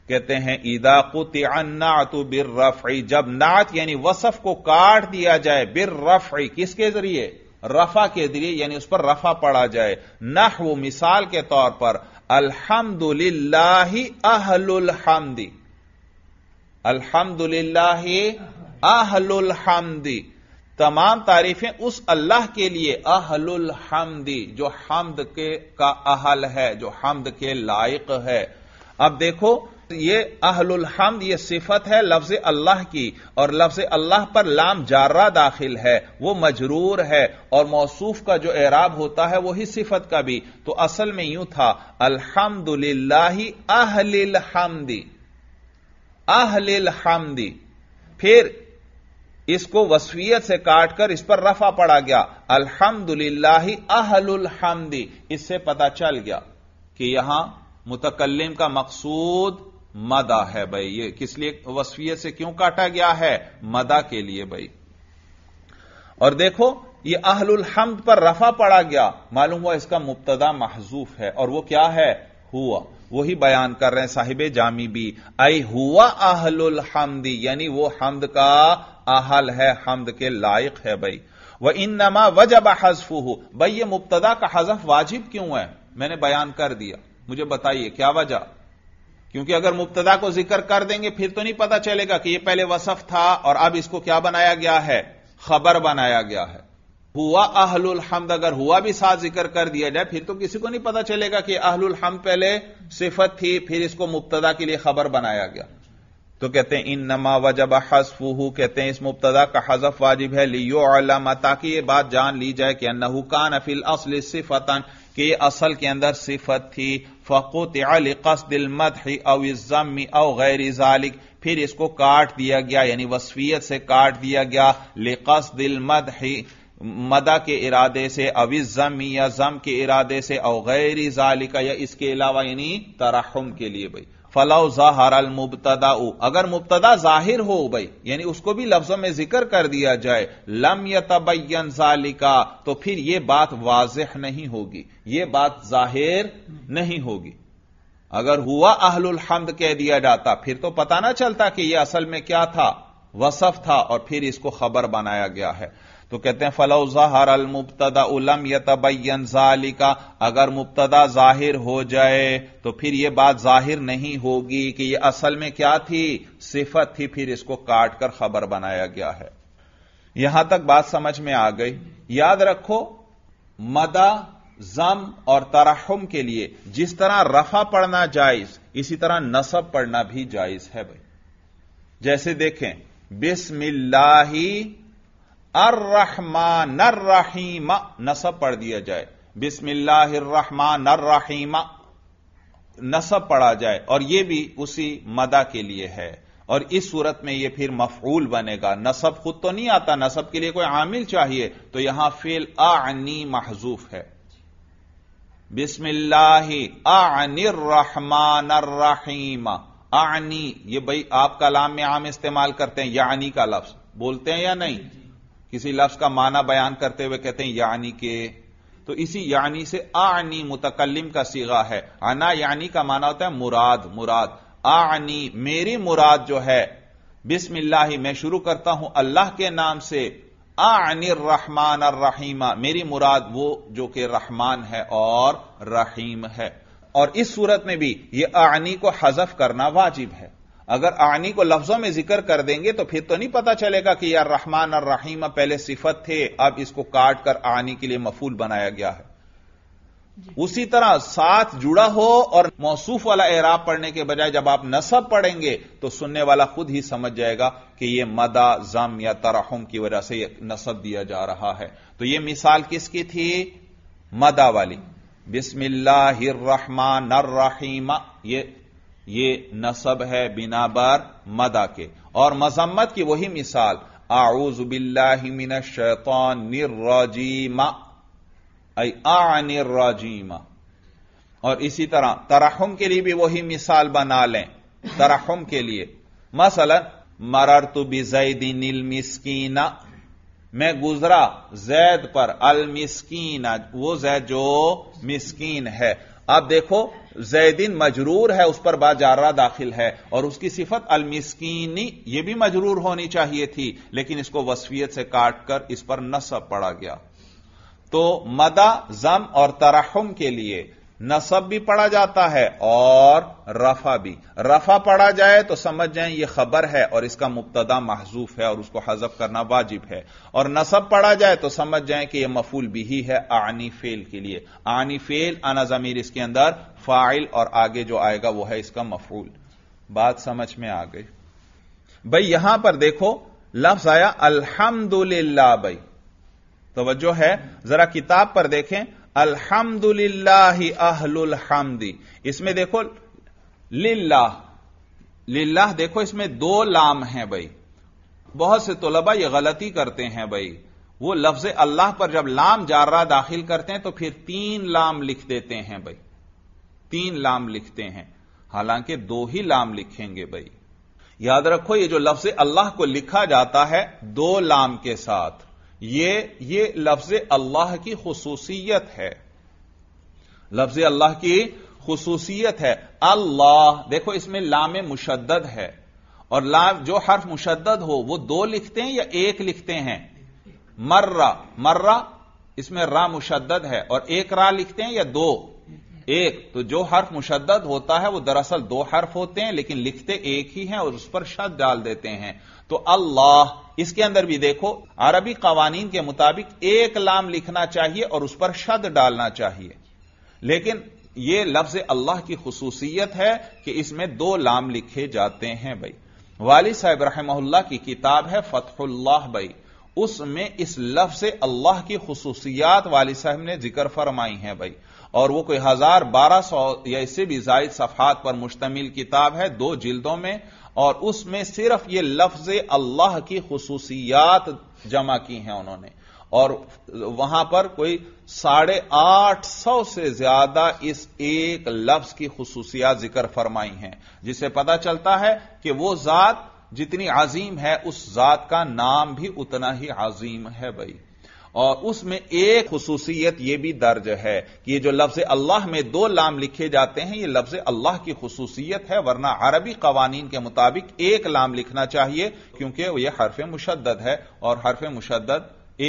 कहते हैं ईदा कुत बिर बिर्रफ जब नात यानी वसफ को काट दिया जाए बिर्रफ किसके जरिए रफा के जरिए यानी उस पर रफा पड़ा जाए नह मिसाल के तौर पर अल्हम्दुलिल्लाहि अहलुल हमदी अल्हम्दुलिल्लाहि अहलुल हमदी तमाम तारीफें उस अल्लाह के लिए अहलुल हमदी जो हमद के का अहल है जो हमद के लायक है अब देखो ये अहलुल हमद ये सिफत है लफ्ज अल्लाह की और लफ्ज अल्लाह पर लाम जारा दाखिल है वो मजरूर है और मौसूफ का जो एराब होता है वही सिफत का भी तो असल में यूं था अल्हम्दुलिल्लाहि अहलिल हमदी अहलिल हमदी फिर इसको वसवियत से काटकर इस पर रफा पड़ा गया अल्हम्दुलिल्लाहि अहलुल हमदी इससे पता चल गया कि यहां मुतकलम का मकसूद मदा है भाई ये किस लिए वसफियत से क्यों काटा गया है मदा के लिए भाई और देखो ये अहलुल हमद पर रफा पड़ा गया मालूम हुआ इसका मुबतदा महजूफ है और वो क्या है हुआ वही बयान कर रहे हैं साहिब जामी भी आई हुआ अहलुल हमदी यानी वो हमद का आहल है हमद के लायक है भाई वह इन नमा वजब हजफू हो भाई ये मुबतदा का हजफ वाजिब क्यों है मैंने बयान कर दिया मुझे बताइए क्या वजह क्योंकि अगर मुबतदा को जिक्र कर देंगे फिर तो नहीं पता चलेगा कि यह पहले वसफ था और अब इसको क्या बनाया गया है खबर बनाया गया है हुआ अहलुल हमद अगर हुआ भी साथ जिक्र कर दिया जाए फिर तो किसी को नहीं पता चलेगा कि अहलुल हम पहले सिफत थी फिर इसको मुबतदा के लिए खबर बनाया गया तो कहते हैं इन नमा वजब हसफू कहते हैं इस मुबतदा का हजफ वाजिब है लियो अलामा ताकि ये बात जान ली जाए कि अन्नहू कान अफिल असल सिफतन कि असल के अंदर सिफत थी फ़कुत अलकसदिल मदह अवज़म अव गैर जालिक फिर इसको काट दिया गया यानी वसफियत से काट दिया गया लिकस दिल मदह मदा के इरादे से अविजम या जम के इरादे से अव गैर जालिका या इसके अलावा यानी तरहम के लिए भाई फलाउ जहर अल मुबतदा अगर मुबतदा जाहिर हो भाई यानी उसको भी लफ्जों में जिक्र कर दिया जाए लम यतबैन जालिका तो फिर यह बात वाजह नहीं होगी यह बात जाहिर नहीं होगी अगर हुआ अहलुल हमद कह दिया जाता फिर तो पता ना चलता कि यह असल में क्या था वसफ था और फिर इसको खबर बनाया गया है तो कहते हैं फलो जहर अल मुबतदा उलम यतबैन जालिका अगर मुबतदा जाहिर हो जाए तो फिर यह बात जाहिर नहीं होगी कि यह असल में क्या थी सिफत थी फिर इसको काट कर खबर बनाया गया है यहां तक बात समझ में आ गई याद रखो मदा जम और तरहम के लिए जिस तरह रफा पढ़ना जायज इसी तरह नसब पढ़ना भी जायज है भाई जैसे देखें बिस्मिल्लाही अर्रहमान रहीम नसब पढ़ दिया जाए बिस्मिल्लाहमान रहीमा नसब पढ़ा जाए और यह भी उसी मदा के लिए है और इस सूरत में यह फिर मफूल बनेगा नसब खुद तो नहीं आता नसब के लिए कोई आमिल चाहिए तो यहां फेल आनी महजूफ है बिस्मिल्लाह आनिर रहमान रहीम आनी ये भाई आप कलाम में आम इस्तेमाल करते हैं यानी का लफ्ज बोलते हैं या नहीं किसी लफ्ज का माना बयान करते हुए कहते हैं यानी के तो इसी यानी से आनी मुतकलम का सीगा है आना यानी का माना होता है मुराद मुराद आनी मेरी मुराद जो है बिस्मिल्लाह मैं शुरू करता हूं अल्लाह के नाम से आनी रहमान और रहीमा मेरी मुराद वो जो कि रहमान है और रहीम है और इस सूरत में भी यह आनी को हजफ करना वाजिब है अगर आनी को लफ्जों में जिक्र कर देंगे तो फिर तो नहीं पता चलेगा कि यार रहमान और रहीम पहले सिफत थे अब इसको काट कर आनी के लिए मफूल बनाया गया है उसी तरह साथ जुड़ा हो और मौसूफ वाला एराब पढ़ने के बजाय जब आप नसब पढ़ेंगे तो सुनने वाला खुद ही समझ जाएगा कि यह मदा जम या तराहम की वजह से नसब दिया जा रहा है तो यह मिसाल किसकी थी मदा वाली बिस्मिल्लाहमान ये ये नसब है बिना बार मदा के और मजम्मत की वही मिसाल आऊज बिल्लामिन शैतान निर्रजीमा निर्रजीमा और इसी तरह तरहम के लिए भी वही मिसाल बना लें तरहम के लिए मसलन मरर तो बिजैदिन मिस्कीना मैं गुजरा जैद पर अल मिस्कीना वो जैद जो मिस्कीन है आप देखो जैदिन मजरूर है उस पर बाजारा दाखिल है और उसकी सिफत अलमिस्कीनी यह भी मजरूर होनी चाहिए थी लेकिन इसको वसफियत से काटकर इस पर नसब पड़ा गया तो मदा जम और तरहम के लिए नसब भी पढ़ा जाता है और रफा भी रफा पढ़ा जाए तो समझ जाए यह खबर है और इसका मुबतदा महजूफ है और उसको हजफ करना वाजिब है और नसब पढ़ा जाए तो समझ जाए कि यह मफूल भी ही है आनी फेल के लिए आनी फेल आना जमीर इसके अंदर फाइल और आगे जो आएगा वह है इसका मफूल बात समझ में आ गई भाई यहां पर देखो लफ्ज आया अल्हम्दुलिल्लाह भाई तोज्जो है जरा किताब पर देखें अल्हम्दुलिल्लाह अहलुल हमदी इसमें देखो लिल्लाह लिल्लाह देखो इसमें दो लाम हैं भाई बहुत से तलबा ये गलती करते हैं भाई वो लफ्ज अल्लाह पर जब लाम जारा दाखिल करते हैं तो फिर तीन लाम लिख देते हैं भाई तीन लाम लिखते हैं हालांकि दो ही लाम लिखेंगे भाई याद रखो ये जो लफ्ज अल्लाह को लिखा जाता है दो लाम के साथ ये ये लफ्ज अल्लाह की खसूसियत है लफ्ज अल्लाह की खसूसियत है अल्लाह देखो इसमें लाम मुशद है और लाम जो हर्फ मुशद हो वो दो लिखते हैं या एक लिखते हैं मर्रा मर्रा इसमें रा मुशद है और एक रा लिखते हैं या दो एक तो जो हर्फ मुशद होता है वो दरअसल दो हर्फ होते हैं लेकिन लिखते एक ही हैं और उस पर शत डाल देते हैं तो अल्लाह इसके अंदर भी देखो अरबी कवानीन के मुताबिक एक लाम लिखना चाहिए और उस पर शद डालना चाहिए लेकिन यह लफ्ज अल्लाह की खसूसियत है कि इसमें दो लाम लिखे जाते हैं भाई वाली साहब रहमल्ला की किताब है फतहुल्लाह भाई उसमें इस लफ्ज अल्लाह की खसूसियात वाली साहब ने जिक्र फरमाई है भाई और वो कोई हजार बारह सौ या इससे भी जायद सफात पर मुश्तमिल किताब है दो जिल्दों में और उसमें सिर्फ ये लफ्ज अल्लाह की खसूसियात जमा की हैं उन्होंने और वहां पर कोई साढ़े आठ सौ से ज्यादा इस एक लफ्ज की खसूसियात जिक्र फरमाई हैं जिसे पता चलता है कि वो जात जितनी अजीम है उस जात का नाम भी उतना ही अजीम है भाई और उसमें एक खसूसियत यह भी दर्ज है कि ये जो लफ्ज अल्लाह में दो लाम लिखे जाते हैं यह लफ्ज अल्लाह की खसूसियत है वरना अरबी कवानीन के मुताबिक एक लाम लिखना चाहिए क्योंकि यह हरफ मुशद है और हरफ मुशद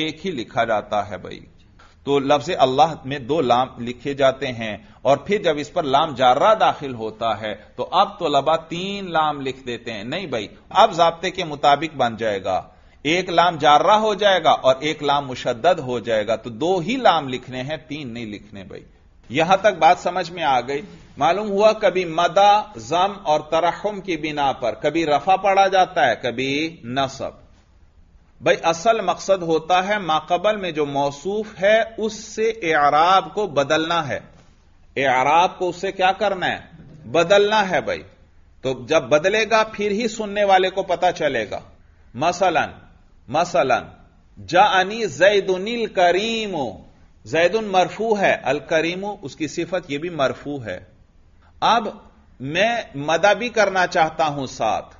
एक ही लिखा जाता है भाई तो लफ्ज अल्लाह में दो लाम लिखे जाते हैं और फिर जब इस पर लाम जारा दाखिल होता है तो अब तो लबा तीन लाम लिख देते हैं नहीं भाई अब जबते के मुताबिक बन जाएगा एक लाम जार्रा हो जाएगा और एक लाम मुशद्दद हो जाएगा तो दो ही लाम लिखने हैं तीन नहीं लिखने भाई यहां तक बात समझ में आ गई मालूम हुआ कभी मदा जम और तरहम की बिना पर कभी रफा पढ़ा जाता है कभी नसब भाई असल मकसद होता है माकबल में जो मौसूफ है उससे एराब को बदलना है एराब को उससे क्या करना है बदलना है भाई तो जब बदलेगा फिर ही सुनने वाले को पता चलेगा मसलन मसलन जा अनी जैदुनिल करीमो जैदुन मरफू है अल करीमो उसकी सिफत यह भी मरफू है अब मैं मदा भी करना चाहता हूं साथ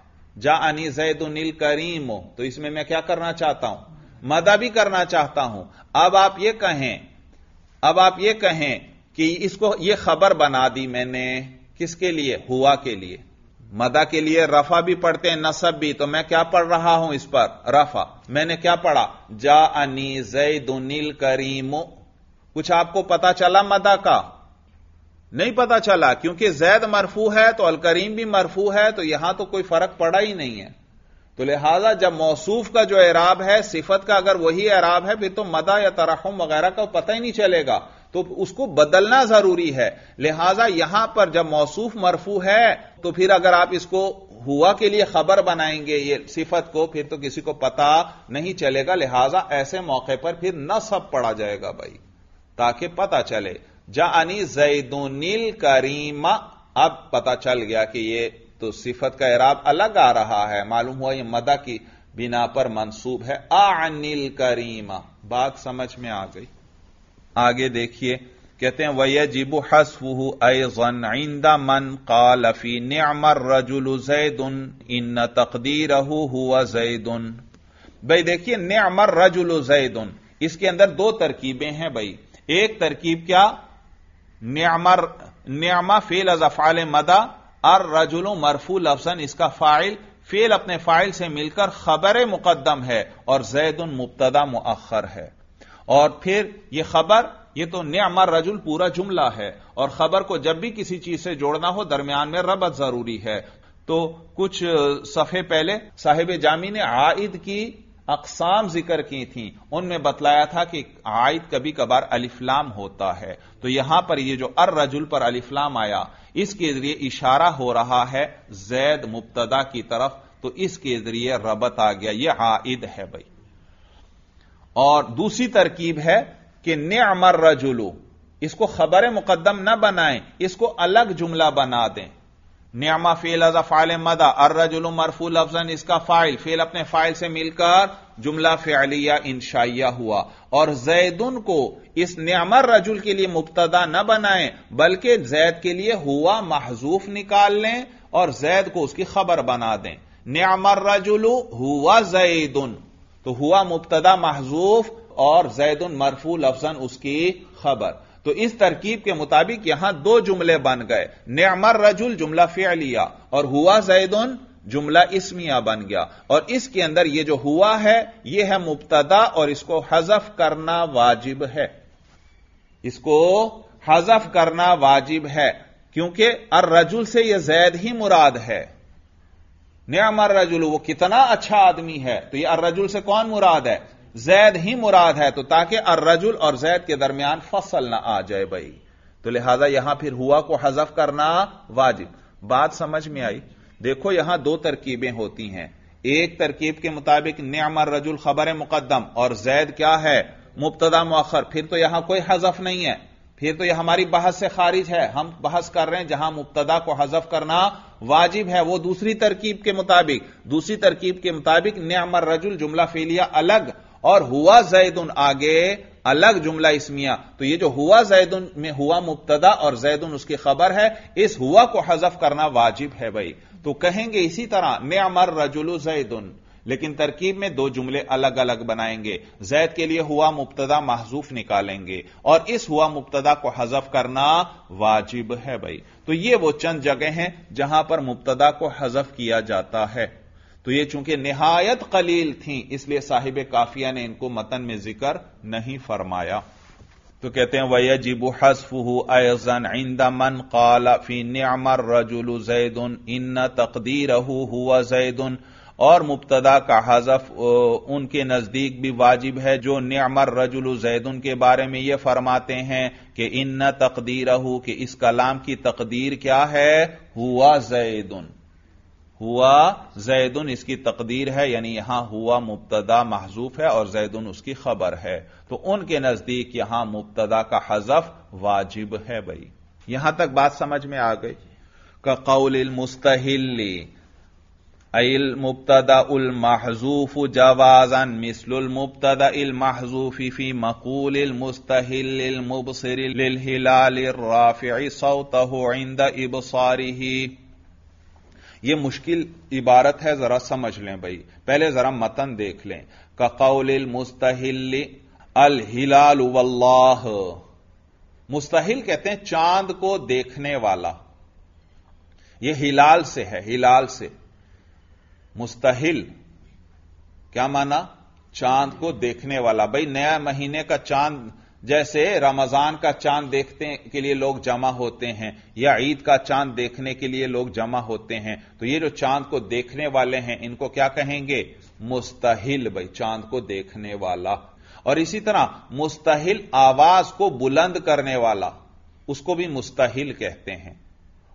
अनी जैदुनिल करीमो तो इसमें मैं क्या करना चाहता हूं मदा भी करना चाहता हूं अब आप यह कहें अब आप यह कहें कि इसको यह खबर बना दी मैंने किसके लिए हुआ के लिए मदा के लिए रफा भी पढ़ते हैं नसब भी तो मैं क्या पढ़ रहा हूं इस पर रफा मैंने क्या पढ़ा जा अनी जैदुनिल करीम कुछ आपको पता चला मदा का नहीं पता चला क्योंकि जैद मरफू है तो अलकरीम भी मरफू है तो यहां तो कोई फर्क पड़ा ही नहीं है तो लिहाजा जब मौसूफ का जो एराब है सिफत का अगर वही एराब है फिर तो मदा या तरहम वगैरह का पता ही नहीं चलेगा तो उसको बदलना जरूरी है लिहाजा यहां पर जब मौसूफ मरफू है तो फिर अगर आप इसको हुआ के लिए खबर बनाएंगे ये सिफत को फिर तो किसी को पता नहीं चलेगा लिहाजा ऐसे मौके पर फिर न सब पढ़ा जाएगा भाई ताकि पता चले जानी जैदुनिल करीमा अब पता चल गया कि ये तो सिफत का इराब अलग आ रहा है मालूम हुआ ये मदा की बिना पर मंसूब है अनिल करीमा बात समझ में आ गई आगे देखिए कहते हैं वह जिबु हसफू अन आइंदा मन ने न्यामर रजुल जैदन इन तकदीर हुआ जैदन भाई देखिए न्यामर रजुल जैदन इसके अंदर दो तरकीबें हैं भाई एक तरकीब क्या न्यामर न्यामा फेल अजफाल मदा अर रजुल मरफू लफजन इसका फाइल फेल अपने फाइल से मिलकर खबर मुकदम है और जैद मुबतदा मुखर है और फिर यह खबर यह तो न्यामर रजुल पूरा जुमला है और खबर को जब भी किसी चीज से जोड़ना हो दरमियान में रबत जरूरी है तो कुछ सफ़े पहले साहिब जामी ने आयद की अकसाम जिक्र की थी उनमें बतलाया था कि आयद कभी कभार अलिफ्लाम होता है तो यहां पर यह जो अर रजुल पर अलिफ्लाम आया इसके जरिए इशारा हो रहा है जैद मुबतदा की तरफ तो इसके जरिए रबत आ गया यह आयद है भाई और दूसरी तरकीब है कि न्यामर रजुलू इसको खबर मुकदम न बनाएं इसको अलग जुमला बना दें न्यामा फेल अजा फाइल मदा अर्रजुल मरफूल अफजन इसका फाइल फेल अपने फाइल से मिलकर जुमला फेलिया इंशाइया हुआ और जैदन को इस न्यामर रजुल के लिए मुबतदा न बनाएं बल्कि जैद के लिए हुआ महजूफ निकाल लें और जैद को उसकी खबर बना दें न्यामर रजुलू हुआ जैदन तो हुआ मुबतदा महजूफ और जैदन मरफू अफजन उसकी खबर तो इस तरकीब के मुताबिक यहां दो जुमले बन गए न्यामर रजुल जुमला फेलिया और हुआ जैदुन जुमला इसमिया बन गया और इसके अंदर यह जो हुआ है यह है मुबतदा और इसको हजफ करना वाजिब है इसको हजफ करना वाजिब है क्योंकि अर रजुल से यह जैद ही मुराद है न्यामर रजुल वो कितना अच्छा आदमी है तो ये अर्रजुल से कौन मुराद है जैद ही मुराद है तो ताकि अर्रजुल और जैद के दरमियान फसल ना आ जाए भाई तो लिहाजा यहां फिर हुआ को हजफ करना वाजिब बात समझ में आई देखो यहां दो तरकीबें होती हैं एक तरकीब के मुताबिक न्यामर रजुल खबर मुकदम और जैद क्या है मुबतदा मौखर फिर तो यहां कोई हजफ नहीं है फिर तो यह हमारी बहस से खारिज है हम बहस कर रहे हैं जहां मुबतदा को हजफ करना वाजिब है वो दूसरी तरकीब के मुताबिक दूसरी तरकीब के मुताबिक न्यामर रजुल जुमला फेलिया अलग और हुआ जैदन आगे अलग जुमला इसमिया तो ये जो हुआ जैदन में हुआ मुबतदा और जैदन उसकी खबर है इस हुआ को हजफ करना वाजिब है भाई तो कहेंगे इसी तरह न्यामर रजुल जैदन लेकिन तरकीब में दो जुमले अलग अलग बनाएंगे जैद के लिए हुआ मुबतदा महजूफ निकालेंगे और इस हुआ मुबतदा को हजफ करना वाजिब है भाई तो ये वो चंद जगह हैं जहां पर मुबतदा को हजफ किया जाता है तो ये चूंकि नहायत कलील थी इसलिए साहिब काफिया ने इनको मतन में जिक्र नहीं फरमाया तो कहते हैं वह जिब हसफू अयजन इंदा मन काला फी न्यामर रजुल जैदन इन तकदीर हुआ जैदन और मुबतदा का हजफ उनके नजदीक भी वाजिब है जो न्यामर रजुल जैद उनके बारे में यह फरमाते हैं कि इन न तकदीर हो कि इस कलाम की तकदीर क्या है हुआ जैदन हुआ जैदन इसकी तकदीर है यानी यहां हुआ मुबतदा महजूफ है और जैदन उसकी खबर है तो उनके नजदीक यहां मुबतदा का हजफ वाजिब है भाई यहां तक बात समझ में आ गई का कौल मुस्तहिल्ली अल मुबतद उल महजूफ जवाजन मिसल मुबतद इल महजूफी फी मकूल मुस्तहिल मुबसर हिलाल राफि इंद इबसारी ये मुश्किल इबारत है जरा समझ लें भाई पहले जरा मतन देख लें ककौल मुस्तहिल अल हिलाल वल्लाह मुस्तहिल कहते हैं चांद को देखने वाला यह हिलाल से है हिलाल से मुस्तहिल क्या माना चांद को देखने वाला भाई नया महीने का चांद जैसे रमजान का चांद देखने के लिए लोग जमा होते हैं या ईद का चांद देखने के लिए लोग जमा होते हैं तो ये जो चांद को देखने वाले हैं इनको क्या कहेंगे मुस्तहिल भाई चांद को देखने वाला और इसी तरह मुस्तहिल आवाज को बुलंद करने वाला उसको भी मुस्तहिल कहते हैं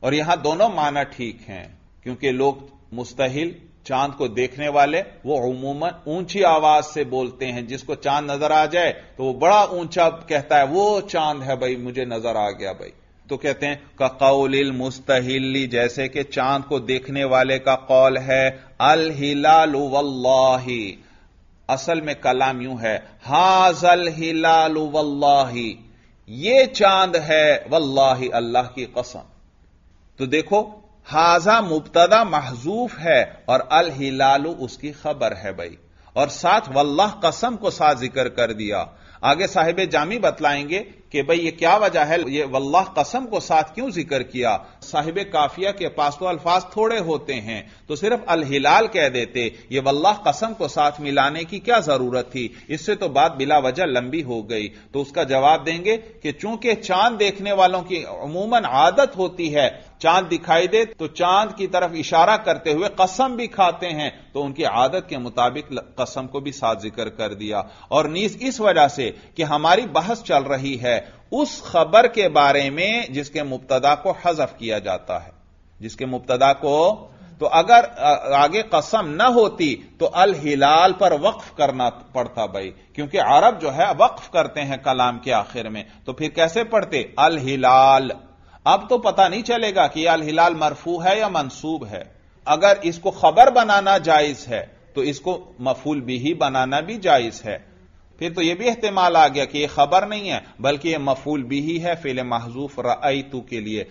और यहां दोनों माना ठीक हैं क्योंकि लोग मुस्तहिल चांद को देखने वाले वो उमूमन ऊंची आवाज से बोलते हैं जिसको चांद नजर आ जाए तो वो बड़ा ऊंचा कहता है वो चांद है भाई मुझे नजर आ गया भाई तो कहते हैं कौल मुस्तहिली जैसे कि चांद को देखने वाले का कौल है अल हिलाल वल्लाही असल में कलाम यूं है हाजल हिलाल वल्लाही ये चांद है वल्लाही अल्लाह की कसम तो देखो हाजा मुबतदा महजूफ है और अल हिलालू उसकी खबर है भाई और साथ वल्लाह कसम को साथ जिक्र कर दिया आगे साहिब जामी बतलाएंगे कि भाई ये क्या वजह है ये वल्लाह कसम को साथ क्यों जिक्र किया साहिब काफिया के पास तो अल्फाज थोड़े होते हैं तो सिर्फ अल हिलाल कह देते ये वल्लाह कसम को साथ मिलाने की क्या जरूरत थी इससे तो बात बिला वजह लंबी हो गई तो उसका जवाब देंगे कि चूंकि चांद देखने वालों की अमूमन आदत होती है चांद दिखाई दे तो चांद की तरफ इशारा करते हुए कसम भी खाते हैं तो उनकी आदत के मुताबिक कसम को भी साथ जिक्र कर दिया और नीज इस वजह से कि हमारी बहस चल रही है उस खबर के बारे में जिसके मुबतदा को हजफ किया जाता है जिसके मुबतदा को तो अगर आगे कसम न होती तो अल हिलाल पर वक्फ करना पड़ता भाई क्योंकि अरब जो है वक्फ करते हैं कलाम के आखिर में तो फिर कैसे पढ़ते अल हिलाल अब तो पता नहीं चलेगा कि अल हिलाल मरफू है या मंसूब है अगर इसको खबर बनाना जायज है तो इसको मफूल भी ही बनाना भी जायज है फिर तो यह भी एहतमाल आ गया कि यह खबर नहीं है बल्कि यह मफूल भी ही है फेल महजूफ रईतु के लिए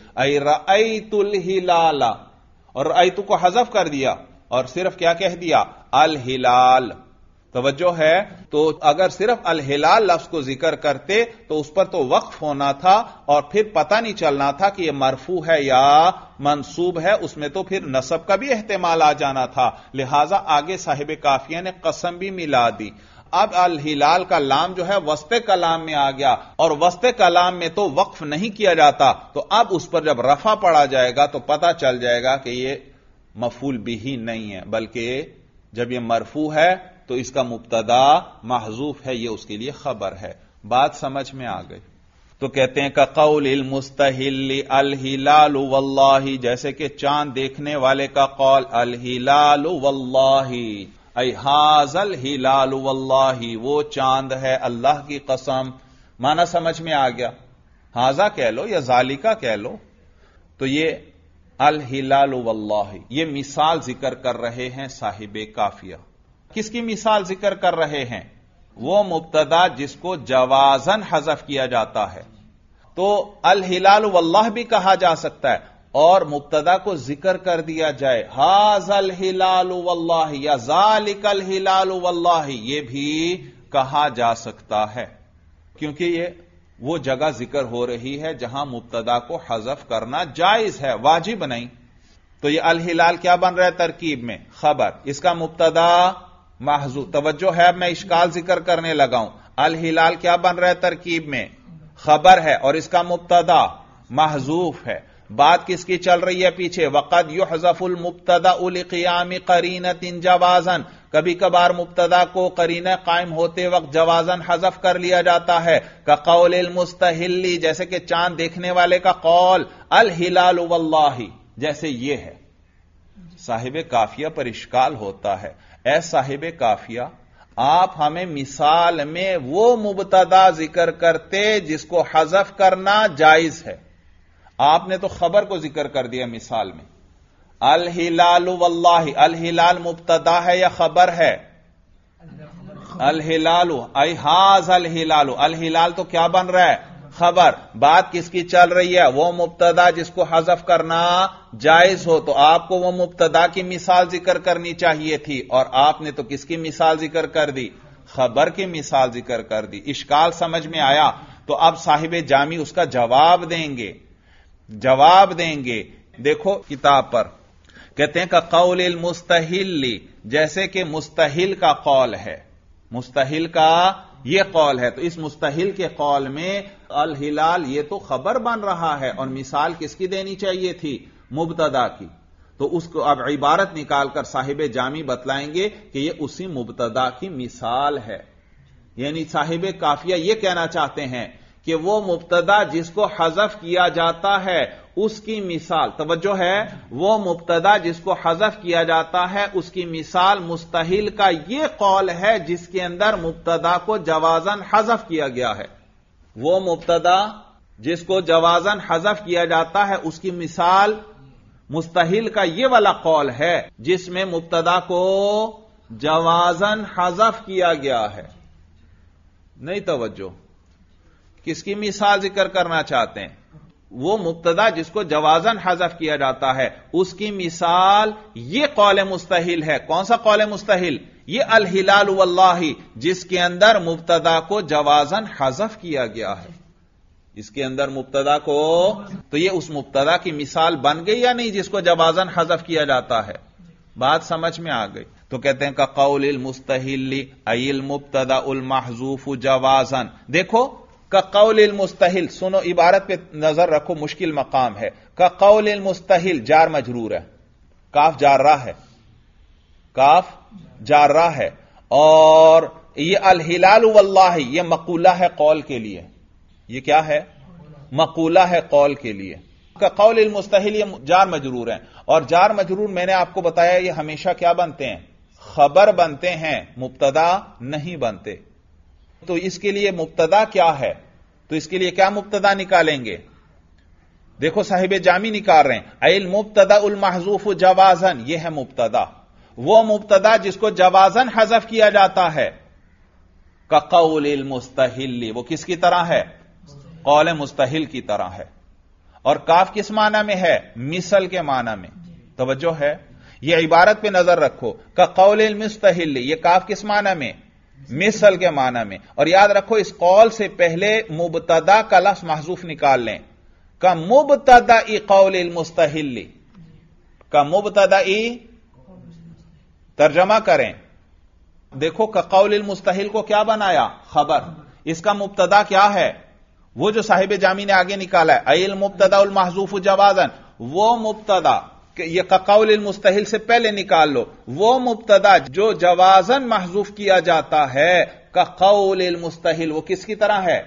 अई तुल हिलाला और रईतु को हजफ कर दिया और सिर्फ क्या कह दिया अल हिलाल तवज्जो है तो अगर सिर्फ अल हिलाल लफ्ज को जिक्र करते तो उस पर तो वक्फ होना था और फिर पता नहीं चलना था कि यह मरफू है या मनसूब है उसमें तो फिर नसब का भी एहतमाल आ जाना था लिहाजा आगे साहिब काफिया ने कसम भी मिला दी अब अल हिलाल का लाम जो है वस्ते कलाम में आ गया और वस्ते कलाम में तो वक्फ नहीं किया जाता तो अब उस पर जब रफा पड़ा जाएगा तो पता चल जाएगा कि यह मफूल भी ही नहीं है बल्कि जब यह मरफू है तो इसका मुबतदा महजूफ है यह उसके लिए खबर है बात समझ में आ गई तो कहते हैं ककौल मुस्तहिल अलहिलाल वल्लाही जैसे कि चांद देखने वाले का कौल अलहिलाल वल्लाही अहाजल हिलाल वल्लाही वो चांद है अल्लाह की कसम माना समझ में आ गया हाजा कह लो या जालिका कह लो तो ये अल हिलाल वल्लाही ये मिसाल जिक्र कर रहे हैं साहिब काफिया किसकी मिसाल जिक्र कर रहे हैं वो मुबतदा जिसको जवाजन हजफ किया जाता है तो अल हिलाल वल्लाह भी कहा जा सकता है और मुबतदा को जिक्र कर दिया जाए हाजल हिलाल वल्लाह या जालिकल हिलाल वल्लाह ये भी कहा जा सकता है क्योंकि ये वो जगह जिक्र हो रही है जहां मुबतदा को हजफ करना जायज है वाजिब नहीं तो ये अल हिलाल क्या बन रहा है तरकीब में खबर इसका मुबतदा महजू तवज्जो है मैं इश्काल जिक्र करने लगा हूं अल हिलाल क्या बन रहा है तरकीब में खबर है और इसका मुबतदा महजूफ है बात किसकी चल रही है पीछे वक़द युजफुल मुबतदा उलक़याम करीन तिन जवाजन कभी कभार मुबतदा को करीना कायम होते वक्त जवाजन हजफ कर लिया जाता है का कौल मुस्तहिली जैसे कि चांद देखने वाले का कौल अल हिलाल वल्लाही जैसे ये है साहिब काफिया पर इश्काल होता है ए साहिब काफिया आप हमें मिसाल में वो मुबतदा जिक्र करते जिसको हजफ करना जायज है आपने तो खबर को जिक्र कर दिया मिसाल में अल हिलाल वल्लाह अल हिलाल मुबतदा है या खबर है अल हिलाल आई हाज अल हिलाल अल हिलाल तो क्या बन रहा है खबर बात किसकी चल रही है वो मुबतदा जिसको हजफ करना जायज हो तो आपको वो मुबतदा की मिसाल जिक्र करनी चाहिए थी और आपने तो किसकी मिसाल जिक्र कर दी खबर की मिसाल जिक्र कर दी इश्काल समझ में आया तो अब साहिब जामी उसका जवाब देंगे जवाब देंगे देखो किताब पर कहते हैं का कौल मुस्तहिल जैसे कि मुस्तहिल का कौल है मुस्तहिल का यह कौल है तो इस मुस्तहिल के कौल में अल हिलाल ये तो खबर बन रहा है और मिसाल किसकी देनी चाहिए थी मुबतदा की तो उसको अब इबारत निकालकर साहिब जामी बतलाएंगे कि यह उसी मुबतदा की मिसाल है यानी साहिब काफिया यह कहना चाहते हैं कि वो मुबतदा जिसको हजफ किया जाता है उसकी मिसाल तवज्जो है वो मुबतदा जिसको हजफ किया जाता है उसकी मिसाल मुस्तहिल का यह कौल है जिसके अंदर मुबतदा को जवाजन हजफ किया गया है वो मुबतदा जिसको जवाजन हजफ किया जाता है उसकी मिसाल मुस्तहिल का यह वाला कौल है जिसमें मुबतदा को जवाजन हजफ किया गया है नहीं तवज्जो किसकी मिसाल जिक्र करना चाहते हैं वो मुबतदा जिसको जवाजन हजफ किया जाता है उसकी मिसाल ये कौल मुस्तहिल है कौन सा कौल मुस्तहिल ये अलहिलाल वल्लाही जिसके अंदर मुबतदा को जवाजन हजफ किया गया है इसके अंदर मुबतदा को तो ये उस मुबतदा की मिसाल बन गई या नहीं जिसको जवाजन हजफ किया जाता है बात समझ में आ गई तो कहते हैं का कौल मुस्तहिल अल मुबतदा उल महजूफ जवाजन देखो का कौल मुस्तहिल सुनो इबारत पे नजर रखो मुश्किल मकाम है का कौल मुस्तहिल जार मजरूर है काफ जार रहा है काफ जार रहा है और यह अलहिलाल वल्लाह यह मकूला है कौल के लिए यह क्या है मकूला है कौल के लिए का कौल मुस्तहिल ये जार मजरूर है और जार मजरूर मैंने आपको बताया ये हमेशा क्या बनते हैं खबर बनते हैं मुबतदा नहीं बनते तो इसके लिए मुक्तदा क्या है तो इसके लिए क्या मुक्तदा निकालेंगे देखो साहिब जामी निकाल रहे हैं अल मुबतदा उल महजूफ जवाजन यह है मुबतदा वह मुबतदा जिसको जवाजन हजफ किया जाता है ककौल मुस्तहिल वो किसकी तरह है कौल मुस्तहिल की तरह है और काफ किस माना में है मिसल के माना में तोज्जो है यह इबारत पर नजर रखो ककौल मुस्तहिल यह काफ किस माना में मिसल के माना में और याद रखो इस कौल से पहले मुबतदा का लफ्स महजूफ निकाल लें का मुबतदा ई कौल मुस्तहिली का मुबतदा ई तर्जमा करें देखो का कौल मुस्तहिल को क्या बनाया खबर इसका मुबतदा क्या है वो जो साहिब जामी ने आगे निकाला है अल मुबतदा उल महजूफ जवाजन वो मुबतदा यह ककाउल मुस्तहिल से पहले निकाल लो वो मुबतदा जो जवाजन महजूफ किया जाता है ककाउल मुस्तहिल वो किसकी तरह है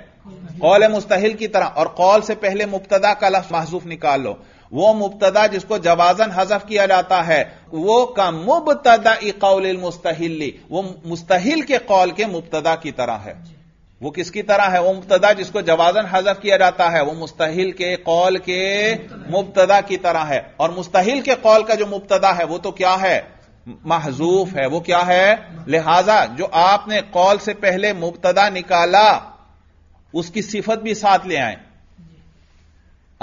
कौल मुस्तहिल की तरह और कौल से पहले मुबतदा का लफ्ज महजूफ निकाल लो वो मुबतदा जिसको जवाजन हजफ किया जाता है वो का मुबतदा कौल मुस्तहिल वो मुस्तहिल के कौल के मुबतदा की तरह है वो किसकी तरह है वो मुबतदा जिसको जवाजन हजफ किया जाता है वो मुस्तहिल के कौल के मुबतदा की तरह है और मुस्तहिल के कौल का जो मुबतदा है वो तो क्या है महजूफ है वो क्या है लिहाजा जो आपने कौल से पहले मुबतदा निकाला उसकी सिफत भी साथ ले आए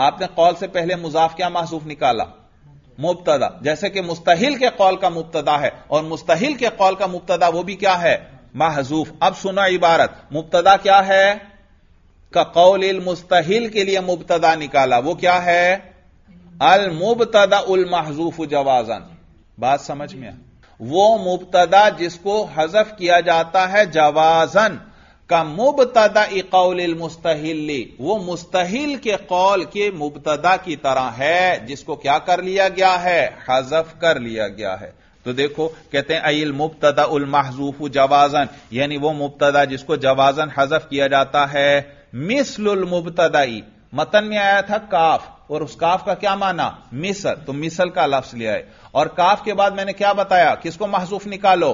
आपने कौल से पहले मुजाफ क्या महसूफ निकाला मुबतदा जैसे कि मुस्तहिल के कौल का मुबतदा है और मुस्तहिल के कौल का मुबतदा वो भी क्या है महजूफ अब सुना इबारत मुबतदा क्या है का कौल मुस्तहिल के लिए मुबतदा निकाला वो क्या है अल मुबतदा उल महजूफ जवाजन बात समझ में वो मुबतदा जिसको हजफ किया जाता है जवाजन का मुबतदा इकौल मुस्तहिली वो मुस्तहिल के कौल के मुबतदा की तरह है जिसको क्या कर लिया गया है हजफ कर लिया गया है तो देखो कहते हैं अल मुबतदा उल महजूफ जवाजन यानी वो मुबतदा जिसको जवाजन हजफ किया जाता है मिसल मुबतदाई मतन में आया था काफ और उस काफ का क्या माना मिसल तो मिसल का लफ्स लिया है और काफ के बाद मैंने क्या बताया किसको महजूफ निकालो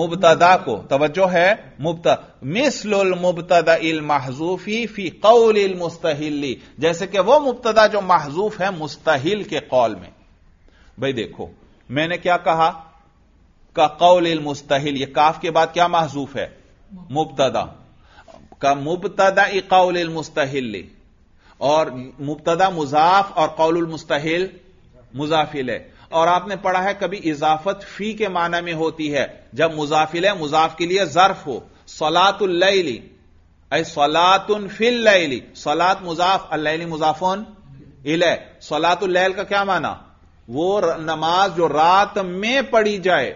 मुबतदा को तवज्जो है मुबत मिसल मुबतदा इल महजूफी फी कौल मुस्तहिली जैसे कि वो मुबतदा जो महजूफ है मुस्तहिल के कौल में भाई देखो मैंने क्या कहा का कौल मुस्तहिल ये काफ के बाद क्या महजूफ है मुबतदा का मुबतदा कौल मुस्तहिल और मुबतदा मुजाफ और कौल मुस्तहिल मुजाफिल है और आपने पढ़ा है कभी इजाफत फी के माना में होती है जब मुजाफिल है मुजाफ के लिए जर्फ हो सलातुल्लैली सलातुन फिल लैली सलात मुजाफ अल्लैली मुजाफोन इले सलातुल्लैल का क्या माना वो नमाज जो रात में पढ़ी जाए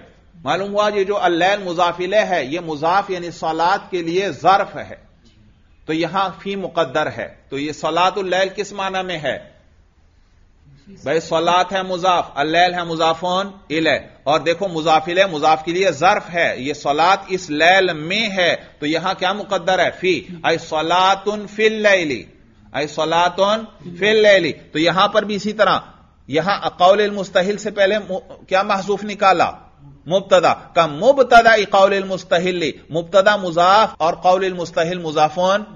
मालूम हुआ ये जो अल्लैन मुजाफिल है ये मुजाफ यानी सलात के लिए जर्फ है तो यहां फी मुकद्दर है तो ये सलातुल्लैल किस माना में है भाई सलात है मुजाफ अल्लैल है मुजाफोन इले और देखो मुजाफिल मुजाफ के लिए जर्फ है ये सलात इस लैल में है तो यहां क्या मुकद्दर है फी आई सलातुन फिल लैली आई सलातुन फिल लैली तो यहां पर भी इसी तरह यहां अकौल मुस्तहिल से पहले क्या महसूफ निकाला मुबतदा का मुबतदा कौल मुस्तहिल मुबतदा मुजाफ और कौल मुस्तहिल मुजाफोन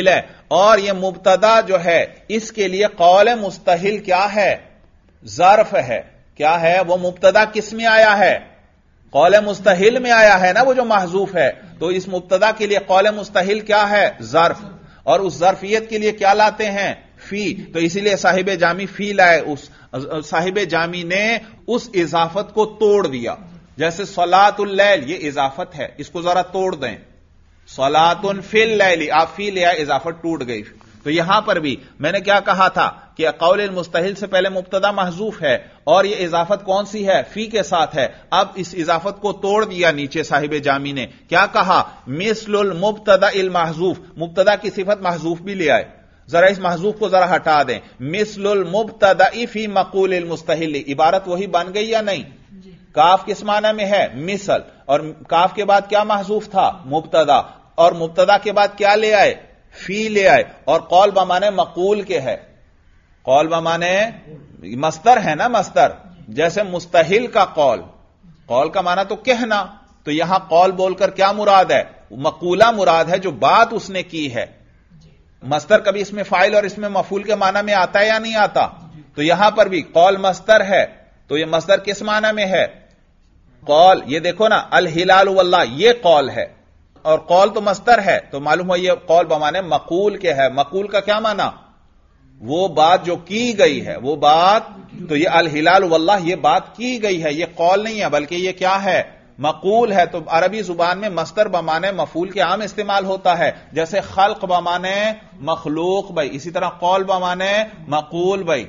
इले और यह मुबतदा जो है इसके लिए कौल मुस्तहिल क्या है जर्फ है क्या है वह मुबतदा किस में आया है कौल मुस्तहिल में आया है ना वो जो महजूफ है तो इस मुबतदा के लिए कौल मुस्तहिल क्या है जर्फ और उस जर्फियत के लिए क्या लाते हैं फी तो इसीलिए साहिब जामी फी लाए उस साहिब जामी ने उस इजाफत को तोड़ दिया जैसे सलातुल्लैल ये इजाफत है इसको जरा तोड़ दें सलातुन फिल लैली आप फी लिया इजाफत टूट गई तो यहां पर भी मैंने क्या कहा था कि कौल मुस्तहिल से पहले मुबतदा महजूफ है और यह इजाफत कौन सी है फी के साथ है अब इस इजाफत को तोड़ दिया नीचे साहिब जामी ने क्या कहा मिसलुल मुबतदा इल महजूफ मुबतदा की सिफत महजूफ भी ले आए जरा इस महजूब को जरा हटा दें मिसलुल मुबतदा फी मकूल मुस्तहिल इबारत वही बन गई या नहीं काफ किस माना में है मिसल और काफ के बाद क्या महजूफ था मुबतदा और मुबतदा के बाद क्या ले आए फी ले आए और कौल बमाने मकूल के है कौल बमाने मस्तर है ना मस्तर जैसे मुस्तहिल का कौल कौल का माना तो कहना तो यहां कौल बोलकर क्या मुराद है मकूला मुराद है जो बात उसने की है मस्तर कभी इसमें फाइल और इसमें मफूल के माना में आता है या नहीं आता तो यहां पर भी कौल मस्तर है तो यह मस्तर किस माना में है कौल ये देखो ना अल हिलाल वल्ला ये कौल है और कौल तो मस्तर है तो मालूम हो यह कौल बमाने मकूल के है मकूल का क्या माना वो बात जो की गई है वो बात तो ये अल हिलाल वल्लाह ये बात की गई है ये कौल नहीं है बल्कि ये क्या है मकूल है तो अरबी जुबान में मस्तर बमाने मफूल के आम इस्तेमाल होता है जैसे खल्क बमाने मखलूक भाई इसी तरह कौल बमाने मकूल भाई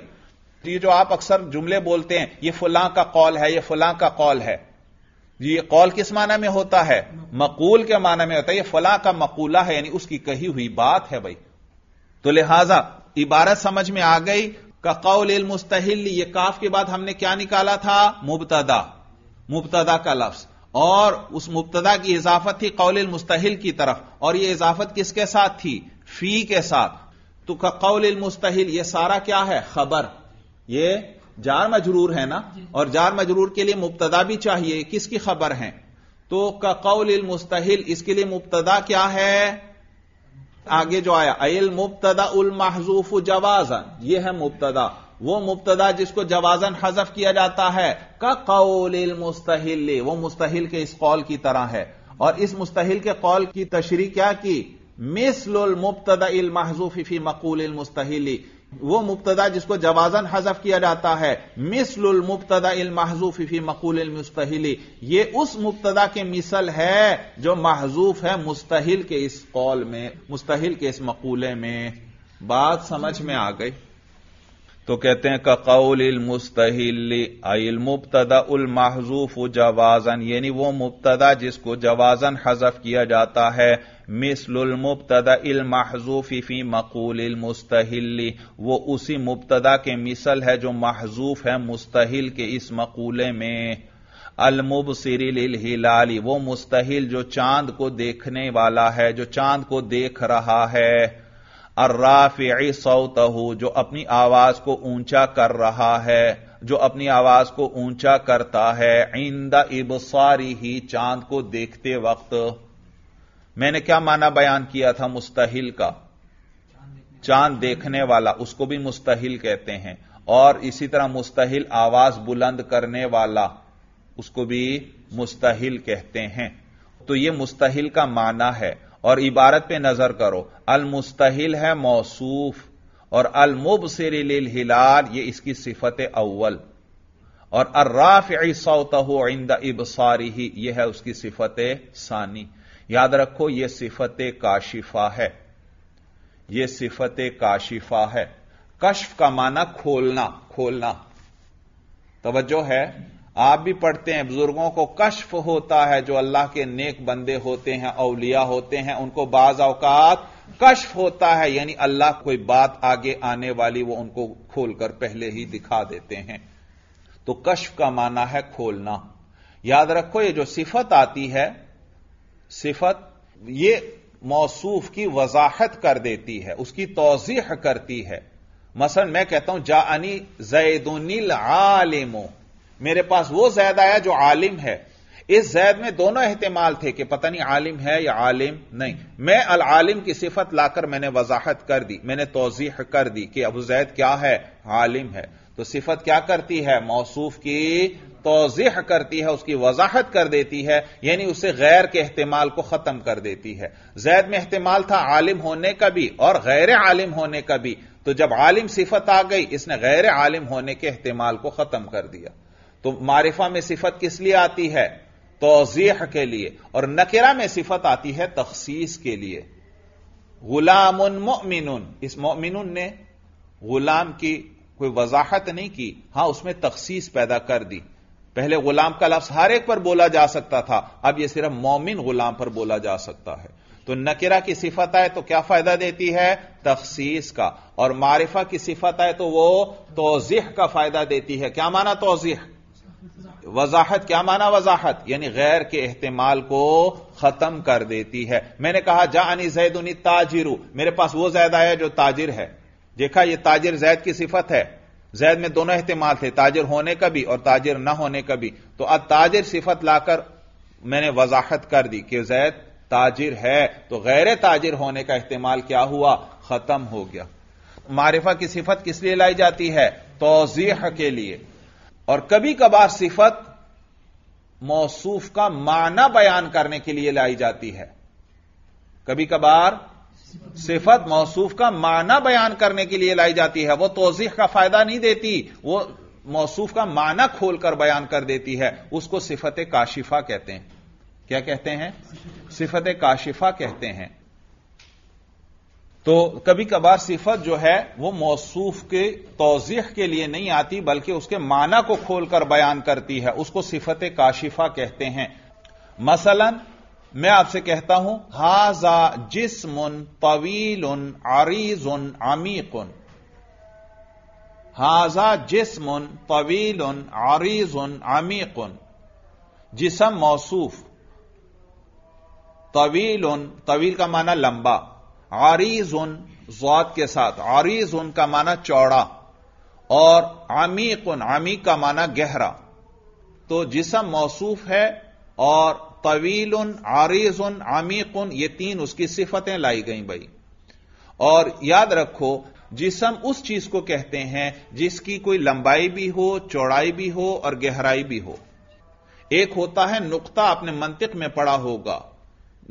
तो ये जो आप अक्सर जुमले बोलते हैं ये फुलां का कौल है ये फुलां का कौल है ये कौल किस माना में होता है मकूल के माना में होता है ये फला का मकूला है यानी उसकी कही हुई बात है भाई तो लिहाजा इबारत समझ में आ गई का कौल मुस्तहिल ये काफ के बाद हमने क्या निकाला था मुबतदा मुबतदा का लफ्ज और उस मुबतदा की इजाफत थी कौल मुस्तहिल की तरफ और यह इजाफत किसके साथ थी फी के साथ तो कौल मुस्तहिल यह सारा क्या है खबर यह जार मजरूर है ना और जार मजरूर के लिए मुबतदा भी चाहिए किसकी खबर है तो कौल मुस्तहिल इसके लिए मुबतदा क्या है आगे जो आया अल मुबतदा उल महजूफ जवाजन यह है मुबतदा वो मुबतदा जिसको जवाजन हजफ किया जाता है का कौल मुस्तहिल वो मुस्तहिल के इस कौल की तरह है और इस मुस्तहिल के कौल की तशरी क्या की मिसल मुबतदा महजूफी मकूल मुस्तहिली वो मुबतदा जिसको जवाजन हजफ किया जाता है मिसल मुबतदा महजूफी मकूल मुस्तहिली ये उस मुबतदा के मिसल है जो महजूफ है मुस्तहिल के इस कौल में मुस्तहिल के इस मकूले में बात समझ में आ गई तो कहते हैं ककौल मुस्तहिल अल मुबतदा उल महजूफ जवाजन यानी वो मुबतदा जिसको जवाजन हजफ किया जाता है मिसल मुबतदा इल महजूफी फी मकूल मुस्तहिल वो उसी मुबतदा के मिसल है जो महजूफ है मुस्तहिल के इस मकूले में अलमुब सिरिल हिलाली वो मुस्तहिल जो चांद को देखने वाला है जो चांद को देख रहा है अर्राफी सौतहु जो अपनी आवाज को ऊंचा कर रहा है जो अपनी आवाज को ऊंचा करता है इंद इबसारी ही चांद को देखते वक्त मैंने क्या माना बयान किया था मुस्तहिल का चांद देखने वाला उसको भी मुस्तहिल कहते हैं और इसी तरह मुस्तहिल आवाज बुलंद करने वाला उसको भी मुस्तहिल कहते हैं तो यह मुस्तहिल का माना है और इबारत पे नजर करो अलमुस्तहिल है मौसूफ और लिल हिलाल ये इसकी सिफत अव्वल और अर्राफ सौत हो इंद इबसारी ही यह है उसकी सिफत सानी याद रखो यह सिफत काशिफा है यह सिफत काशिफा है कश्फ का माना खोलना खोलना तवज्जो है आप भी पढ़ते हैं बुजुर्गों को कश्फ होता है जो अल्लाह के नेक बंदे होते हैं अवलिया होते हैं उनको बाज अवकात कश्फ होता है यानी अल्लाह कोई बात आगे आने वाली वो उनको खोलकर पहले ही दिखा देते हैं तो कश्फ का माना है खोलना याद रखो ये जो सिफत आती है सिफत ये मौसूफ की वजाहत कर देती है उसकी तोजीह करती है मसलन मैं कहता हूं जा अनी जैदुनिल आलिमो मेरे पास वो जैद आया जो आलिम है इस जैद में दोनों एहतमाल थे कि पता नहीं आलिम है या आलिम नहीं मैं अल आलिम की सिफत लाकर मैंने वजाहत कर दी मैंने तोजीह कर दी कि अबू जैद क्या है आलिम है तो सिफत क्या करती है मौसूफ की तोजीह करती है उसकी वजाहत कर देती है यानी उसे गैर के अहतमाल को खत्म कर देती है जैद में अहतमाल था आलिम होने का भी और गैर आलिम होने का भी तो जब आलिम सिफत आ गई इसने गैर आलिम होने के अहतमाल को खत्म कर दिया तो मारिफा में सिफत किस लिए आती है तोजीह के लिए और नकेरा में सिफत आती है तखसीस के लिए गुलाम मोमिन इस मोमिन ने गुलाम की कोई वजाहत नहीं की हां उसमें तखसीस पैदा कर दी पहले गुलाम का लफ्ज हर एक पर बोला जा सकता था अब यह सिर्फ मोमिन गुलाम पर बोला जा सकता है तो नकेरा की सिफत आए तो क्या फायदा देती है तखसीस का और मारिफा की सिफत आए तो वह तोजीह का फायदा देती है क्या माना तोजीह वजाहत क्या माना वजाहत यानी गैर के एहतमाल को खत्म कर देती है मैंने कहा जा अनी जैद उनी ताजिरू मेरे पास वो जैद आया जो ताजिर है देखा यह ताजिर जैद की सिफत है जैद में दोनों अहतमाल थे ताजिर होने का भी और ताजिर ना होने का भी तो अब ताजिर सिफत लाकर मैंने वजाहत कर दी कि जैद ताजिर है तो गैर ताजिर होने का एहतमाल क्या हुआ खत्म हो गया मारिफा की सिफत किस लिए लाई जाती है तोजीह के लिए और कभी कभार सिफत मौसूफ का माना बयान करने के लिए लाई जाती है कभी कभार सिफत मौसूफ का माना बयान करने के लिए लाई जाती है वह तोजीह का फायदा नहीं देती वह मौसूफ का माना खोलकर बयान कर देती है उसको सिफत काशिफा कहते हैं क्या कहते हैं सिफत काशिफा कहते हैं तो कभी कभार सिफत जो है वो मौसूफ के तोजीह के लिए नहीं आती बल्कि उसके माना को खोलकर बयान करती है उसको सिफत काशिफा कहते हैं मसलन मैं आपसे कहता हूं हाजा जिसमुन तवील आरीज अमीक हाजा जिसमुन तवील आरीज अमीक जिसम मौसूफ तवील तवील का माना लंबा आरीज उन जौत के साथ आरीज उन का माना चौड़ा और आमीक उन आमीक का माना गहरा तो जिसम मौसूफ है और तवील उन आरीज उन आमीक उन ये तीन उसकी सिफतें लाई गई भाई और याद रखो जिसम उस चीज को कहते हैं जिसकी कोई लंबाई भी हो चौड़ाई भी हो और गहराई भी हो एक होता है नुकता आपने मंतिक में पढ़ा होगा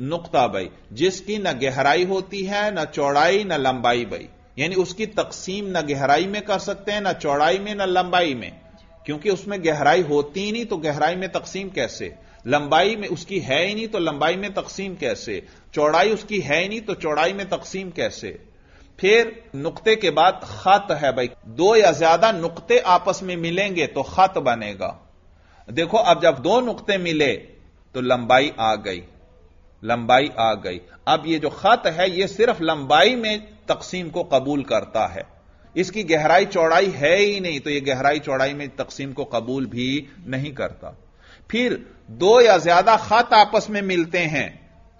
नुकता बई जिसकी न गहराई होती है न चौड़ाई न लंबाई बई यानी उसकी तकसीम न गहराई में कर सकते हैं न चौड़ाई में न लंबाई में क्योंकि उसमें गहराई होती ही नहीं तो गहराई में तकसीम कैसे लंबाई में उसकी है ही नहीं तो लंबाई में तकसीम कैसे चौड़ाई उसकी है ही नहीं तो चौड़ाई में तकसीम कैसे फिर नुकते के बाद खत है भाई दो या ज्यादा नुकते आपस में मिलेंगे तो खत बनेगा देखो अब जब दो नुकते मिले तो लंबाई आ गई लंबाई आ गई अब यह जो खत है यह सिर्फ लंबाई में तकसीम को कबूल करता है इसकी गहराई चौड़ाई है ही नहीं तो यह गहराई चौड़ाई में तकसीम को कबूल भी नहीं करता फिर दो या ज्यादा खत आपस में मिलते हैं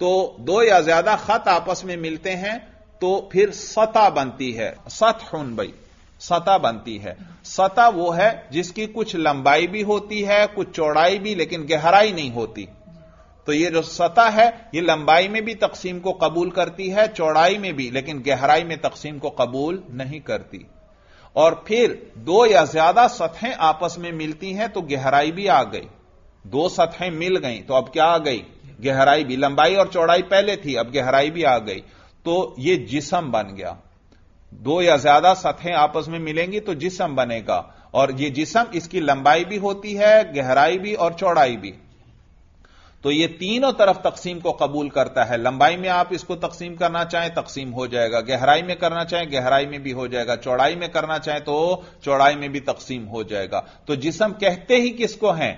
तो दो या ज्यादा खत आपस में मिलते हैं तो फिर सता बनती है सतहुन भाई सता बनती है सता वो है जिसकी कुछ लंबाई भी होती है कुछ चौड़ाई भी लेकिन गहराई नहीं होती तो ये जो सतह है ये लंबाई में भी तकसीम को कबूल करती है चौड़ाई में भी लेकिन गहराई में तकसीम को कबूल नहीं करती और फिर दो या ज्यादा सतहें आपस में मिलती हैं तो गहराई भी आ गई दो सतहें मिल गई तो अब क्या आ गई गहराई भी लंबाई और चौड़ाई पहले थी अब गहराई भी आ गई तो यह जिसम बन गया दो या ज्यादा सतहें आपस में मिलेंगी तो जिसम बनेगा और यह जिसम इसकी लंबाई भी होती है गहराई भी और चौड़ाई भी तो ये तीनों तरफ तकसीम को कबूल करता है लंबाई में आप इसको तकसीम करना चाहें तकसीम हो जाएगा गहराई में करना चाहें गहराई में भी हो जाएगा चौड़ाई में करना चाहें तो चौड़ाई में भी तकसीम हो जाएगा तो जिसम कहते ही किसको हैं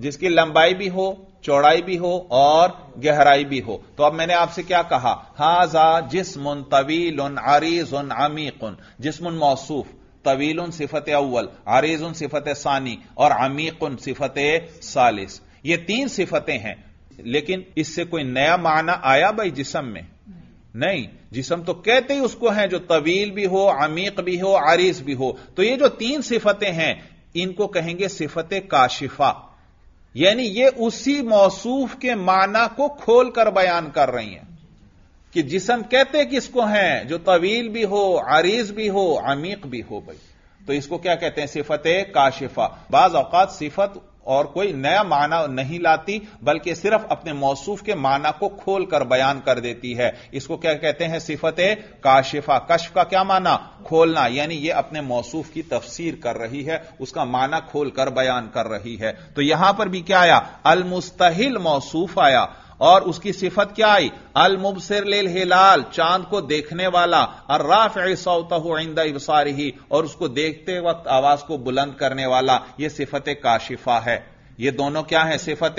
जिसकी लंबाई भी हो चौड़ाई भी हो और गहराई भी हो तो अब मैंने आपसे क्या कहा हाजा जिसमुन तवील उन आरीज उन आमीक उन उन मौसूफ तवील उन सिफत अव्वल आरीज उन सिफत सानी और अमीक उन सिफत सालिस ये तीन सिफतें हैं लेकिन इससे कोई नया माना आया भाई जिसम में नहीं जिसम तो कहते ही उसको हैं जो तवील भी हो अमीक भी हो आरिस भी हो तो ये जो तीन सिफतें हैं इनको कहेंगे सिफत काशिफा यानी ये उसी मौसूफ के माना को खोलकर बयान कर रही हैं कि जिसम कहते किसको हैं जो तवील भी हो आरिस भी हो अमीक भी हो भाई तो इसको क्या कहते हैं सिफत काशिफा बाज औकात सिफत और कोई नया माना नहीं लाती बल्कि सिर्फ अपने मौसूफ के माना को खोल कर बयान कर देती है इसको क्या कहते हैं सिफत काशिफा कश्फ का क्या माना खोलना यानी यह अपने मौसूफ की तफसीर कर रही है उसका माना खोल कर बयान कर रही है तो यहां पर भी क्या आया अलमुस्तहिल मौसूफ आया और उसकी सिफत क्या आई अल मुबसर लेल हिलाल चांद को देखने वाला और राफ सौतहुदा इबसारी ही और उसको देखते वक्त आवाज को बुलंद करने वाला यह सिफत काशिफा है ये दोनों क्या है सिफत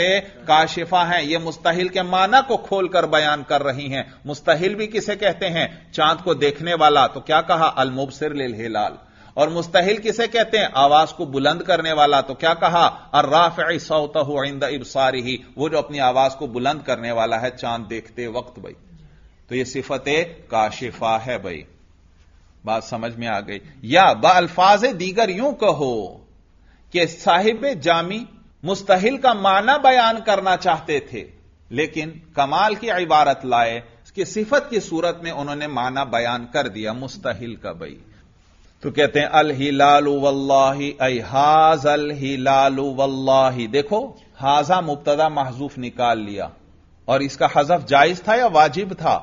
काशिफा हैं ये मुस्तहिल के माना को खोलकर बयान कर रही हैं मुस्तहिल भी किसे कहते हैं चांद को देखने वाला तो क्या कहा अल मुबसर लेल हिलाल और मुस्तहिल किसे कहते हैं आवाज को बुलंद करने वाला तो क्या कहा अर्राफ राफ सौत हो इबसारी ही वो जो अपनी आवाज को बुलंद करने वाला है चांद देखते वक्त भाई तो ये सिफत काशिफा है भाई बात समझ में आ गई या बाल्फाज दीगर यूं कहो कि साहिब जामी मुस्तहिल का माना बयान करना चाहते थे लेकिन कमाल की इबारत लाए कि सिफत की सूरत में उन्होंने माना बयान कर दिया मुस्तहिल का भाई तो कहते हैं अल लालू वल्लाही अय हाज अल लालू वल्लाही देखो हाजा मुबतदा महजूफ निकाल लिया और इसका हजफ जायज था या वाजिब था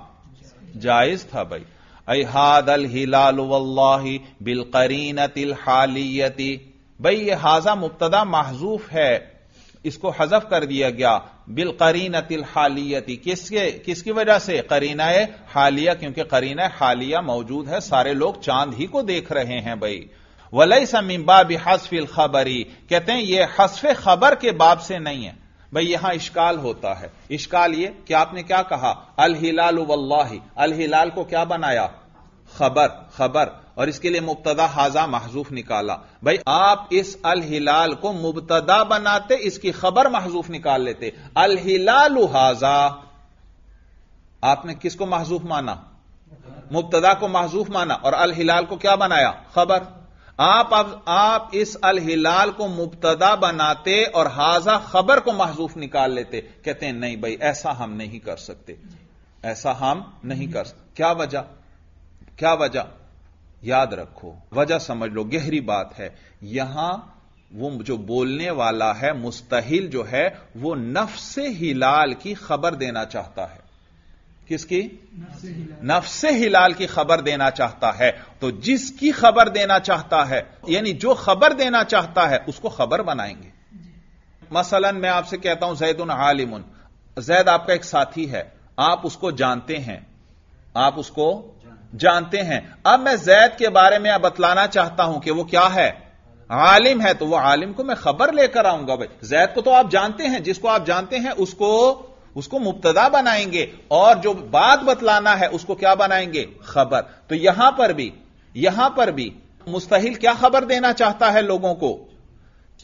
जायज था भाई अय हाद अल लालू वल्लाही बिलकरीन तिल हालियती भाई ये हाजा मुबतदा महजूफ है इसको हजफ कर दिया गया बिल करीनतिल हालियती किसके किसकी वजह से करीना हालिया क्योंकि करीना हालिया मौजूद है सारे लोग चांद ही को देख रहे हैं भाई वलई समिम्बा भी हसफिल खबरी कहते हैं यह हसफ खबर के बाब से नहीं है भाई यहां इश्काल होता है इश्काल ये कि आपने क्या कहा अल हिलाल वल्लाही अल हिलाल को क्या बनाया खबर खबर और इसके लिए मुबतदा हाजा महजूफ निकाला भाई आप इस अल हिलाल को मुबतदा बनाते इसकी खबर महजूफ निकाल लेते अल हिलाल हाजा आपने किसको महजूफ माना मुबतदा को महजूफ माना और अल हिलाल को क्या बनाया खबर आप अब आप इस अल हिलाल को मुबतदा बनाते और हाजा खबर को महजूफ निकाल लेते कहते हैं नहीं भाई ऐसा हम नहीं कर सकते ऐसा हम नहीं कर सकते क्या वजह क्या वजह याद रखो वजह समझ लो गहरी बात है यहां वो जो बोलने वाला है मुस्तहिल जो है वो नफ्स हिलाल की खबर देना चाहता है किसकी नफ्स हिलाल की खबर देना चाहता है तो जिसकी खबर देना चाहता है यानी जो खबर देना चाहता है उसको खबर बनाएंगे मसलन मैं आपसे कहता हूं जैद उन आलिमन जैद आपका एक साथी है आप उसको जानते हैं आप उसको जानते हैं अब मैं जैद के बारे में बतलाना चाहता हूं कि वो क्या है आलिम है तो वो आलिम को मैं खबर लेकर आऊंगा भाई जैद को तो आप जानते हैं जिसको आप जानते हैं उसको उसको मुबतदा बनाएंगे और जो बात बतलाना है उसको क्या बनाएंगे खबर तो यहां पर भी यहां पर भी मुस्तहिल क्या खबर देना चाहता है लोगों को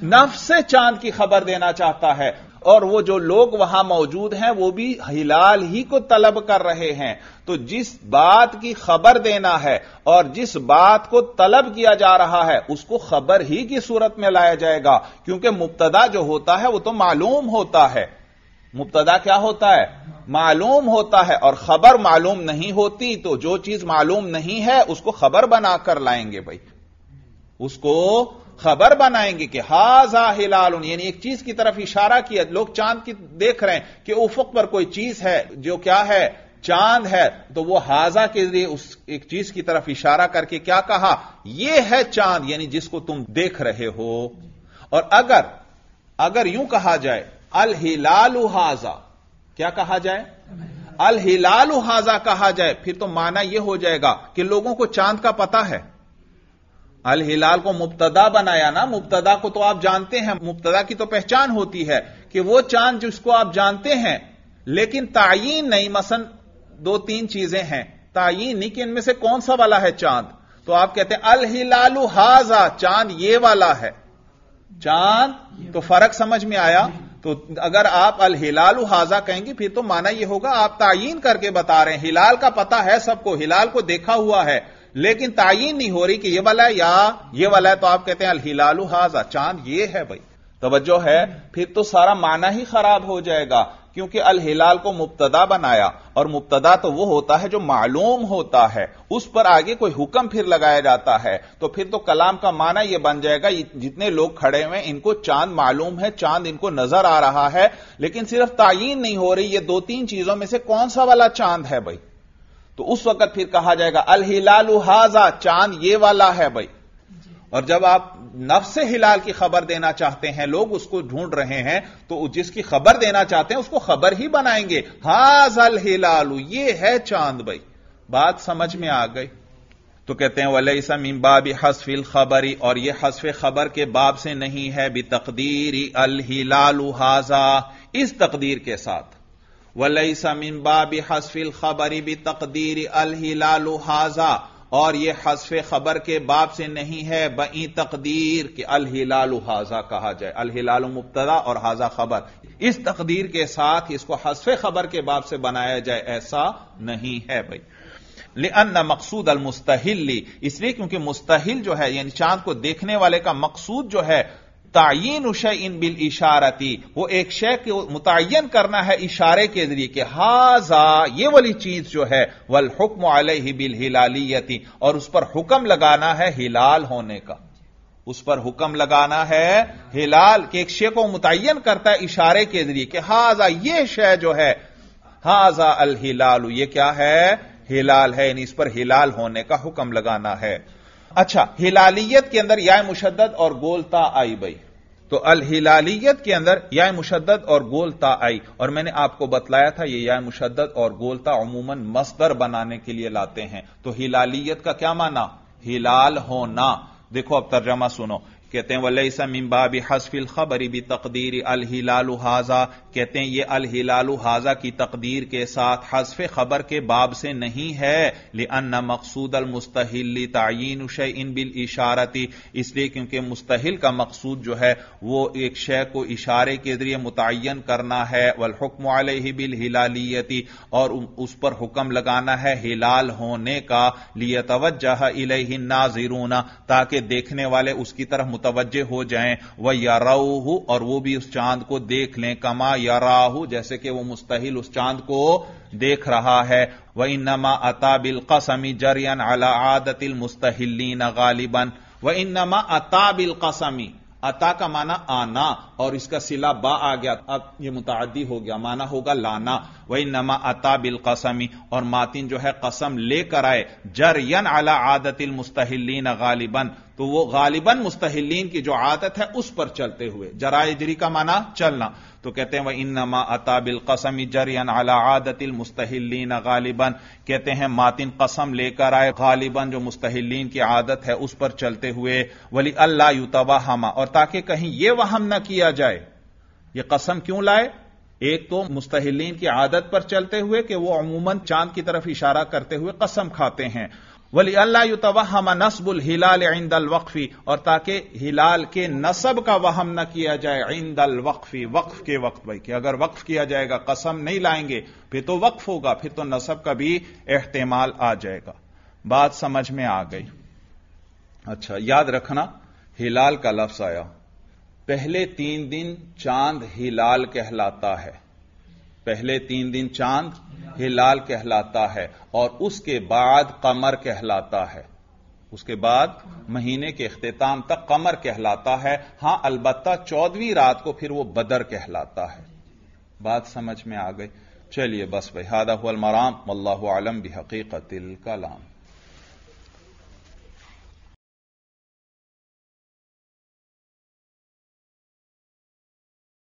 नफ से चांद की खबर देना चाहता है और वो जो लोग वहां मौजूद हैं वो भी हिलाल ही को तलब कर रहे हैं तो जिस बात की खबर देना है और जिस बात को तलब किया जा रहा है उसको खबर ही की सूरत में लाया जाएगा क्योंकि मुबतदा जो होता है वो तो मालूम होता है मुबतदा क्या होता है मालूम होता है और खबर मालूम नहीं होती तो जो चीज मालूम नहीं है उसको खबर बनाकर लाएंगे भाई उसको खबर बनाएंगे कि हाजा हिलाल यानी एक चीज की तरफ इशारा किया लोग चांद की देख रहे हैं कि उफुक पर कोई चीज है जो क्या है चांद है तो वो हाजा के लिए उस एक चीज की तरफ इशारा करके क्या कहा यह है चांद यानी जिसको तुम देख रहे हो और अगर अगर यूं कहा जाए अल हिलाल हाजा क्या कहा जाए अल हिलाल हाजा कहा जाए फिर तो माना यह हो जाएगा कि लोगों को चांद का पता है अल हिलाल को मुबतदा बनाया ना मुबतदा को तो आप जानते हैं मुबतदा की तो पहचान होती है कि वो चांद जिसको आप जानते हैं लेकिन तयन नहीं मसन दो तीन चीजें हैं तयन नहीं कि इनमें से कौन सा वाला है चांद तो आप कहते हैं अल हिलालू हाजा चांद ये वाला है चांद तो फर्क समझ में आया तो अगर आप अल हिलाल हाजा कहेंगे फिर तो माना यह होगा आप तयन करके बता रहे हैं हिलाल का पता है सबको हिलाल को देखा हुआ है लेकिन तायीन नहीं हो रही कि यह वाला है या ये वाला है तो आप कहते हैं अलहिलालू हाजा चांद ये है भाई तोज्जो है फिर तो सारा माना ही खराब हो जाएगा क्योंकि अल हिलाल को मुबतदा बनाया और मुबतदा तो वो होता है जो मालूम होता है उस पर आगे कोई हुक्म फिर लगाया जाता है तो फिर तो कलाम का माना यह बन जाएगा जितने लोग खड़े हुए इनको चांद मालूम है चांद इनको नजर आ रहा है लेकिन सिर्फ तायीन नहीं हो रही ये दो तीन चीजों में से कौन सा वाला चांद है भाई तो उस वक्त फिर कहा जाएगा अल हिलाल हाजा चांद ये वाला है भाई और जब आप से हिलाल की खबर देना चाहते हैं लोग उसको ढूंढ रहे हैं तो जिसकी खबर देना चाहते हैं उसको खबर ही बनाएंगे हाजल हिलालू ये है चांद भाई बात समझ में आ गई तो कहते हैं वल इसम बाब हसफिल खबरी और यह हसफ खबर के बाब से नहीं है बी तकदीर अल हिलालू हाजा इस तकदीर के साथ वलई समिन बाब हसफिल खबरी भी तकदीर अल लालू हाजा और यह हसफ खबर के बाब से नहीं है बई तकदीर के लालू हाजा कहा जाए लालू मुबतदा और हाजा खबर इस तकदीर के साथ इसको हसफ खबर के बाब से बनाया जाए ऐसा नहीं है भाई लेअन्ना मकसूद अल मुस्तहिल इसलिए क्योंकि मुस्तहिल जो है यानी चांद को देखने वाले का मकसूद जो है तयन इन बिल इशारती वो एक शय को मुतन करना है इशारे के जरिए कि हाजा ये वाली चीज जो है वल हुक्म ही बिल हिलालियती और उस पर हुक्म लगाना है हिलाल होने का उस पर हुक्म लगाना है हिलाल के एक शे को मुतन करता है इशारे के जरिए कि हाजा ये शय जो है हाजा अल हिलाल ये क्या है हिलाल है यानी इस पर हिलाल होने का हुक्म लगाना है अच्छा हिलालियत के अंदर या मुशद्दत और गोलता आई भाई तो अल हिलालियत के अंदर या मुशद्दत और गोलता आई और मैंने आपको बतलाया था ये या मुशद और गोलता अमूमन मस्तर बनाने के लिए लाते हैं तो हिलालियत का क्या माना हिलाल होना देखो अब तर्जमा सुनो कहते हैं वल्लम बाबी हसफिल खबरी भी तकदीर अल हिलाल हाजा कहते हैं ये अल हिलालु हाजा की तकदीर के साथ हजफ खबर के बाब से नहीं है ले अन्ना मकसूद अल मुस्तहिल तयन शय इन बिल इशारती इसलिए क्योंकि मुस्तहिल का मकसूद जो है वो एक शय को इशारे के जरिए मुतन करना है वल हुक्म ही बिल हिलालियती और उस पर हुक्म लगाना है हिलाल होने का लिए तवज्जह इलही नाजिरूना ताकि देखने वाले उसकी तरफ मुतवजह हो जाए वह या और वो भी उस चांद को देख लें कमा यराहू जैसे कि वो मुस्तहिल उस चांद को देख रहा है वही नमा अता बिल कसमी जरियन अला आदतिल मुस्तहिलीन गालिबन वही नमा अता बिल कसमी अता का माना आना और इसका सिला बा आ गया अब यह मुतादी हो गया माना होगा लाना वही नमा अता बिल कसमी और मातिन जो है कसम लेकर आए जरियन अला आदतिल मुस्तहिलीन गालिबन तो वो गालिबन मुस्तहिलीन की जो आदत है उस पर चलते हुए जराजरी का माना चलना तो कहते हैं वह इन नमा अताबिल कसम जरियन अला आदतिल मुस्तहिलीन गालिबन कहते हैं मातिन कसम लेकर आए गालिबन जो मुस्तहिलीन की आदत है उस पर चलते हुए वली अल्लाह युतवा हमा और ताकि कहीं यह वहम न किया जाए यह कसम क्यों लाए एक तो मुस्तहिलीन की आदत पर चलते हुए कि वो अमूमन चांद की तरफ इशारा करते हुए कसम खाते हैं वली अल्लाह युतवहम नस्बुल हिलाल इंदल वक्फी और ताकि हिलाल के नसब का वहम न किया जाए इंदल वक्फी वक्फ के वक्त भाई कि अगर वक्फ किया जाएगा कसम नहीं लाएंगे फिर तो वक्फ होगा फिर तो नसब का भी एहतमाल आ जाएगा बात समझ में आ गई अच्छा याद रखना हिलाल का लफ्ज आया पहले तीन दिन चांद हिलाल कहलाता है पहले तीन दिन चांद हिलाल कहलाता है और उसके बाद कमर कहलाता है उसके बाद महीने के अख्ताम तक कमर कहलाता है हां अलबत्ता चौदहवीं रात को फिर वो बदर कहलाता है बात समझ में आ गई चलिए बस भाई हादा हुआ मराम अल्लाह आलम भी हकीकत कलाम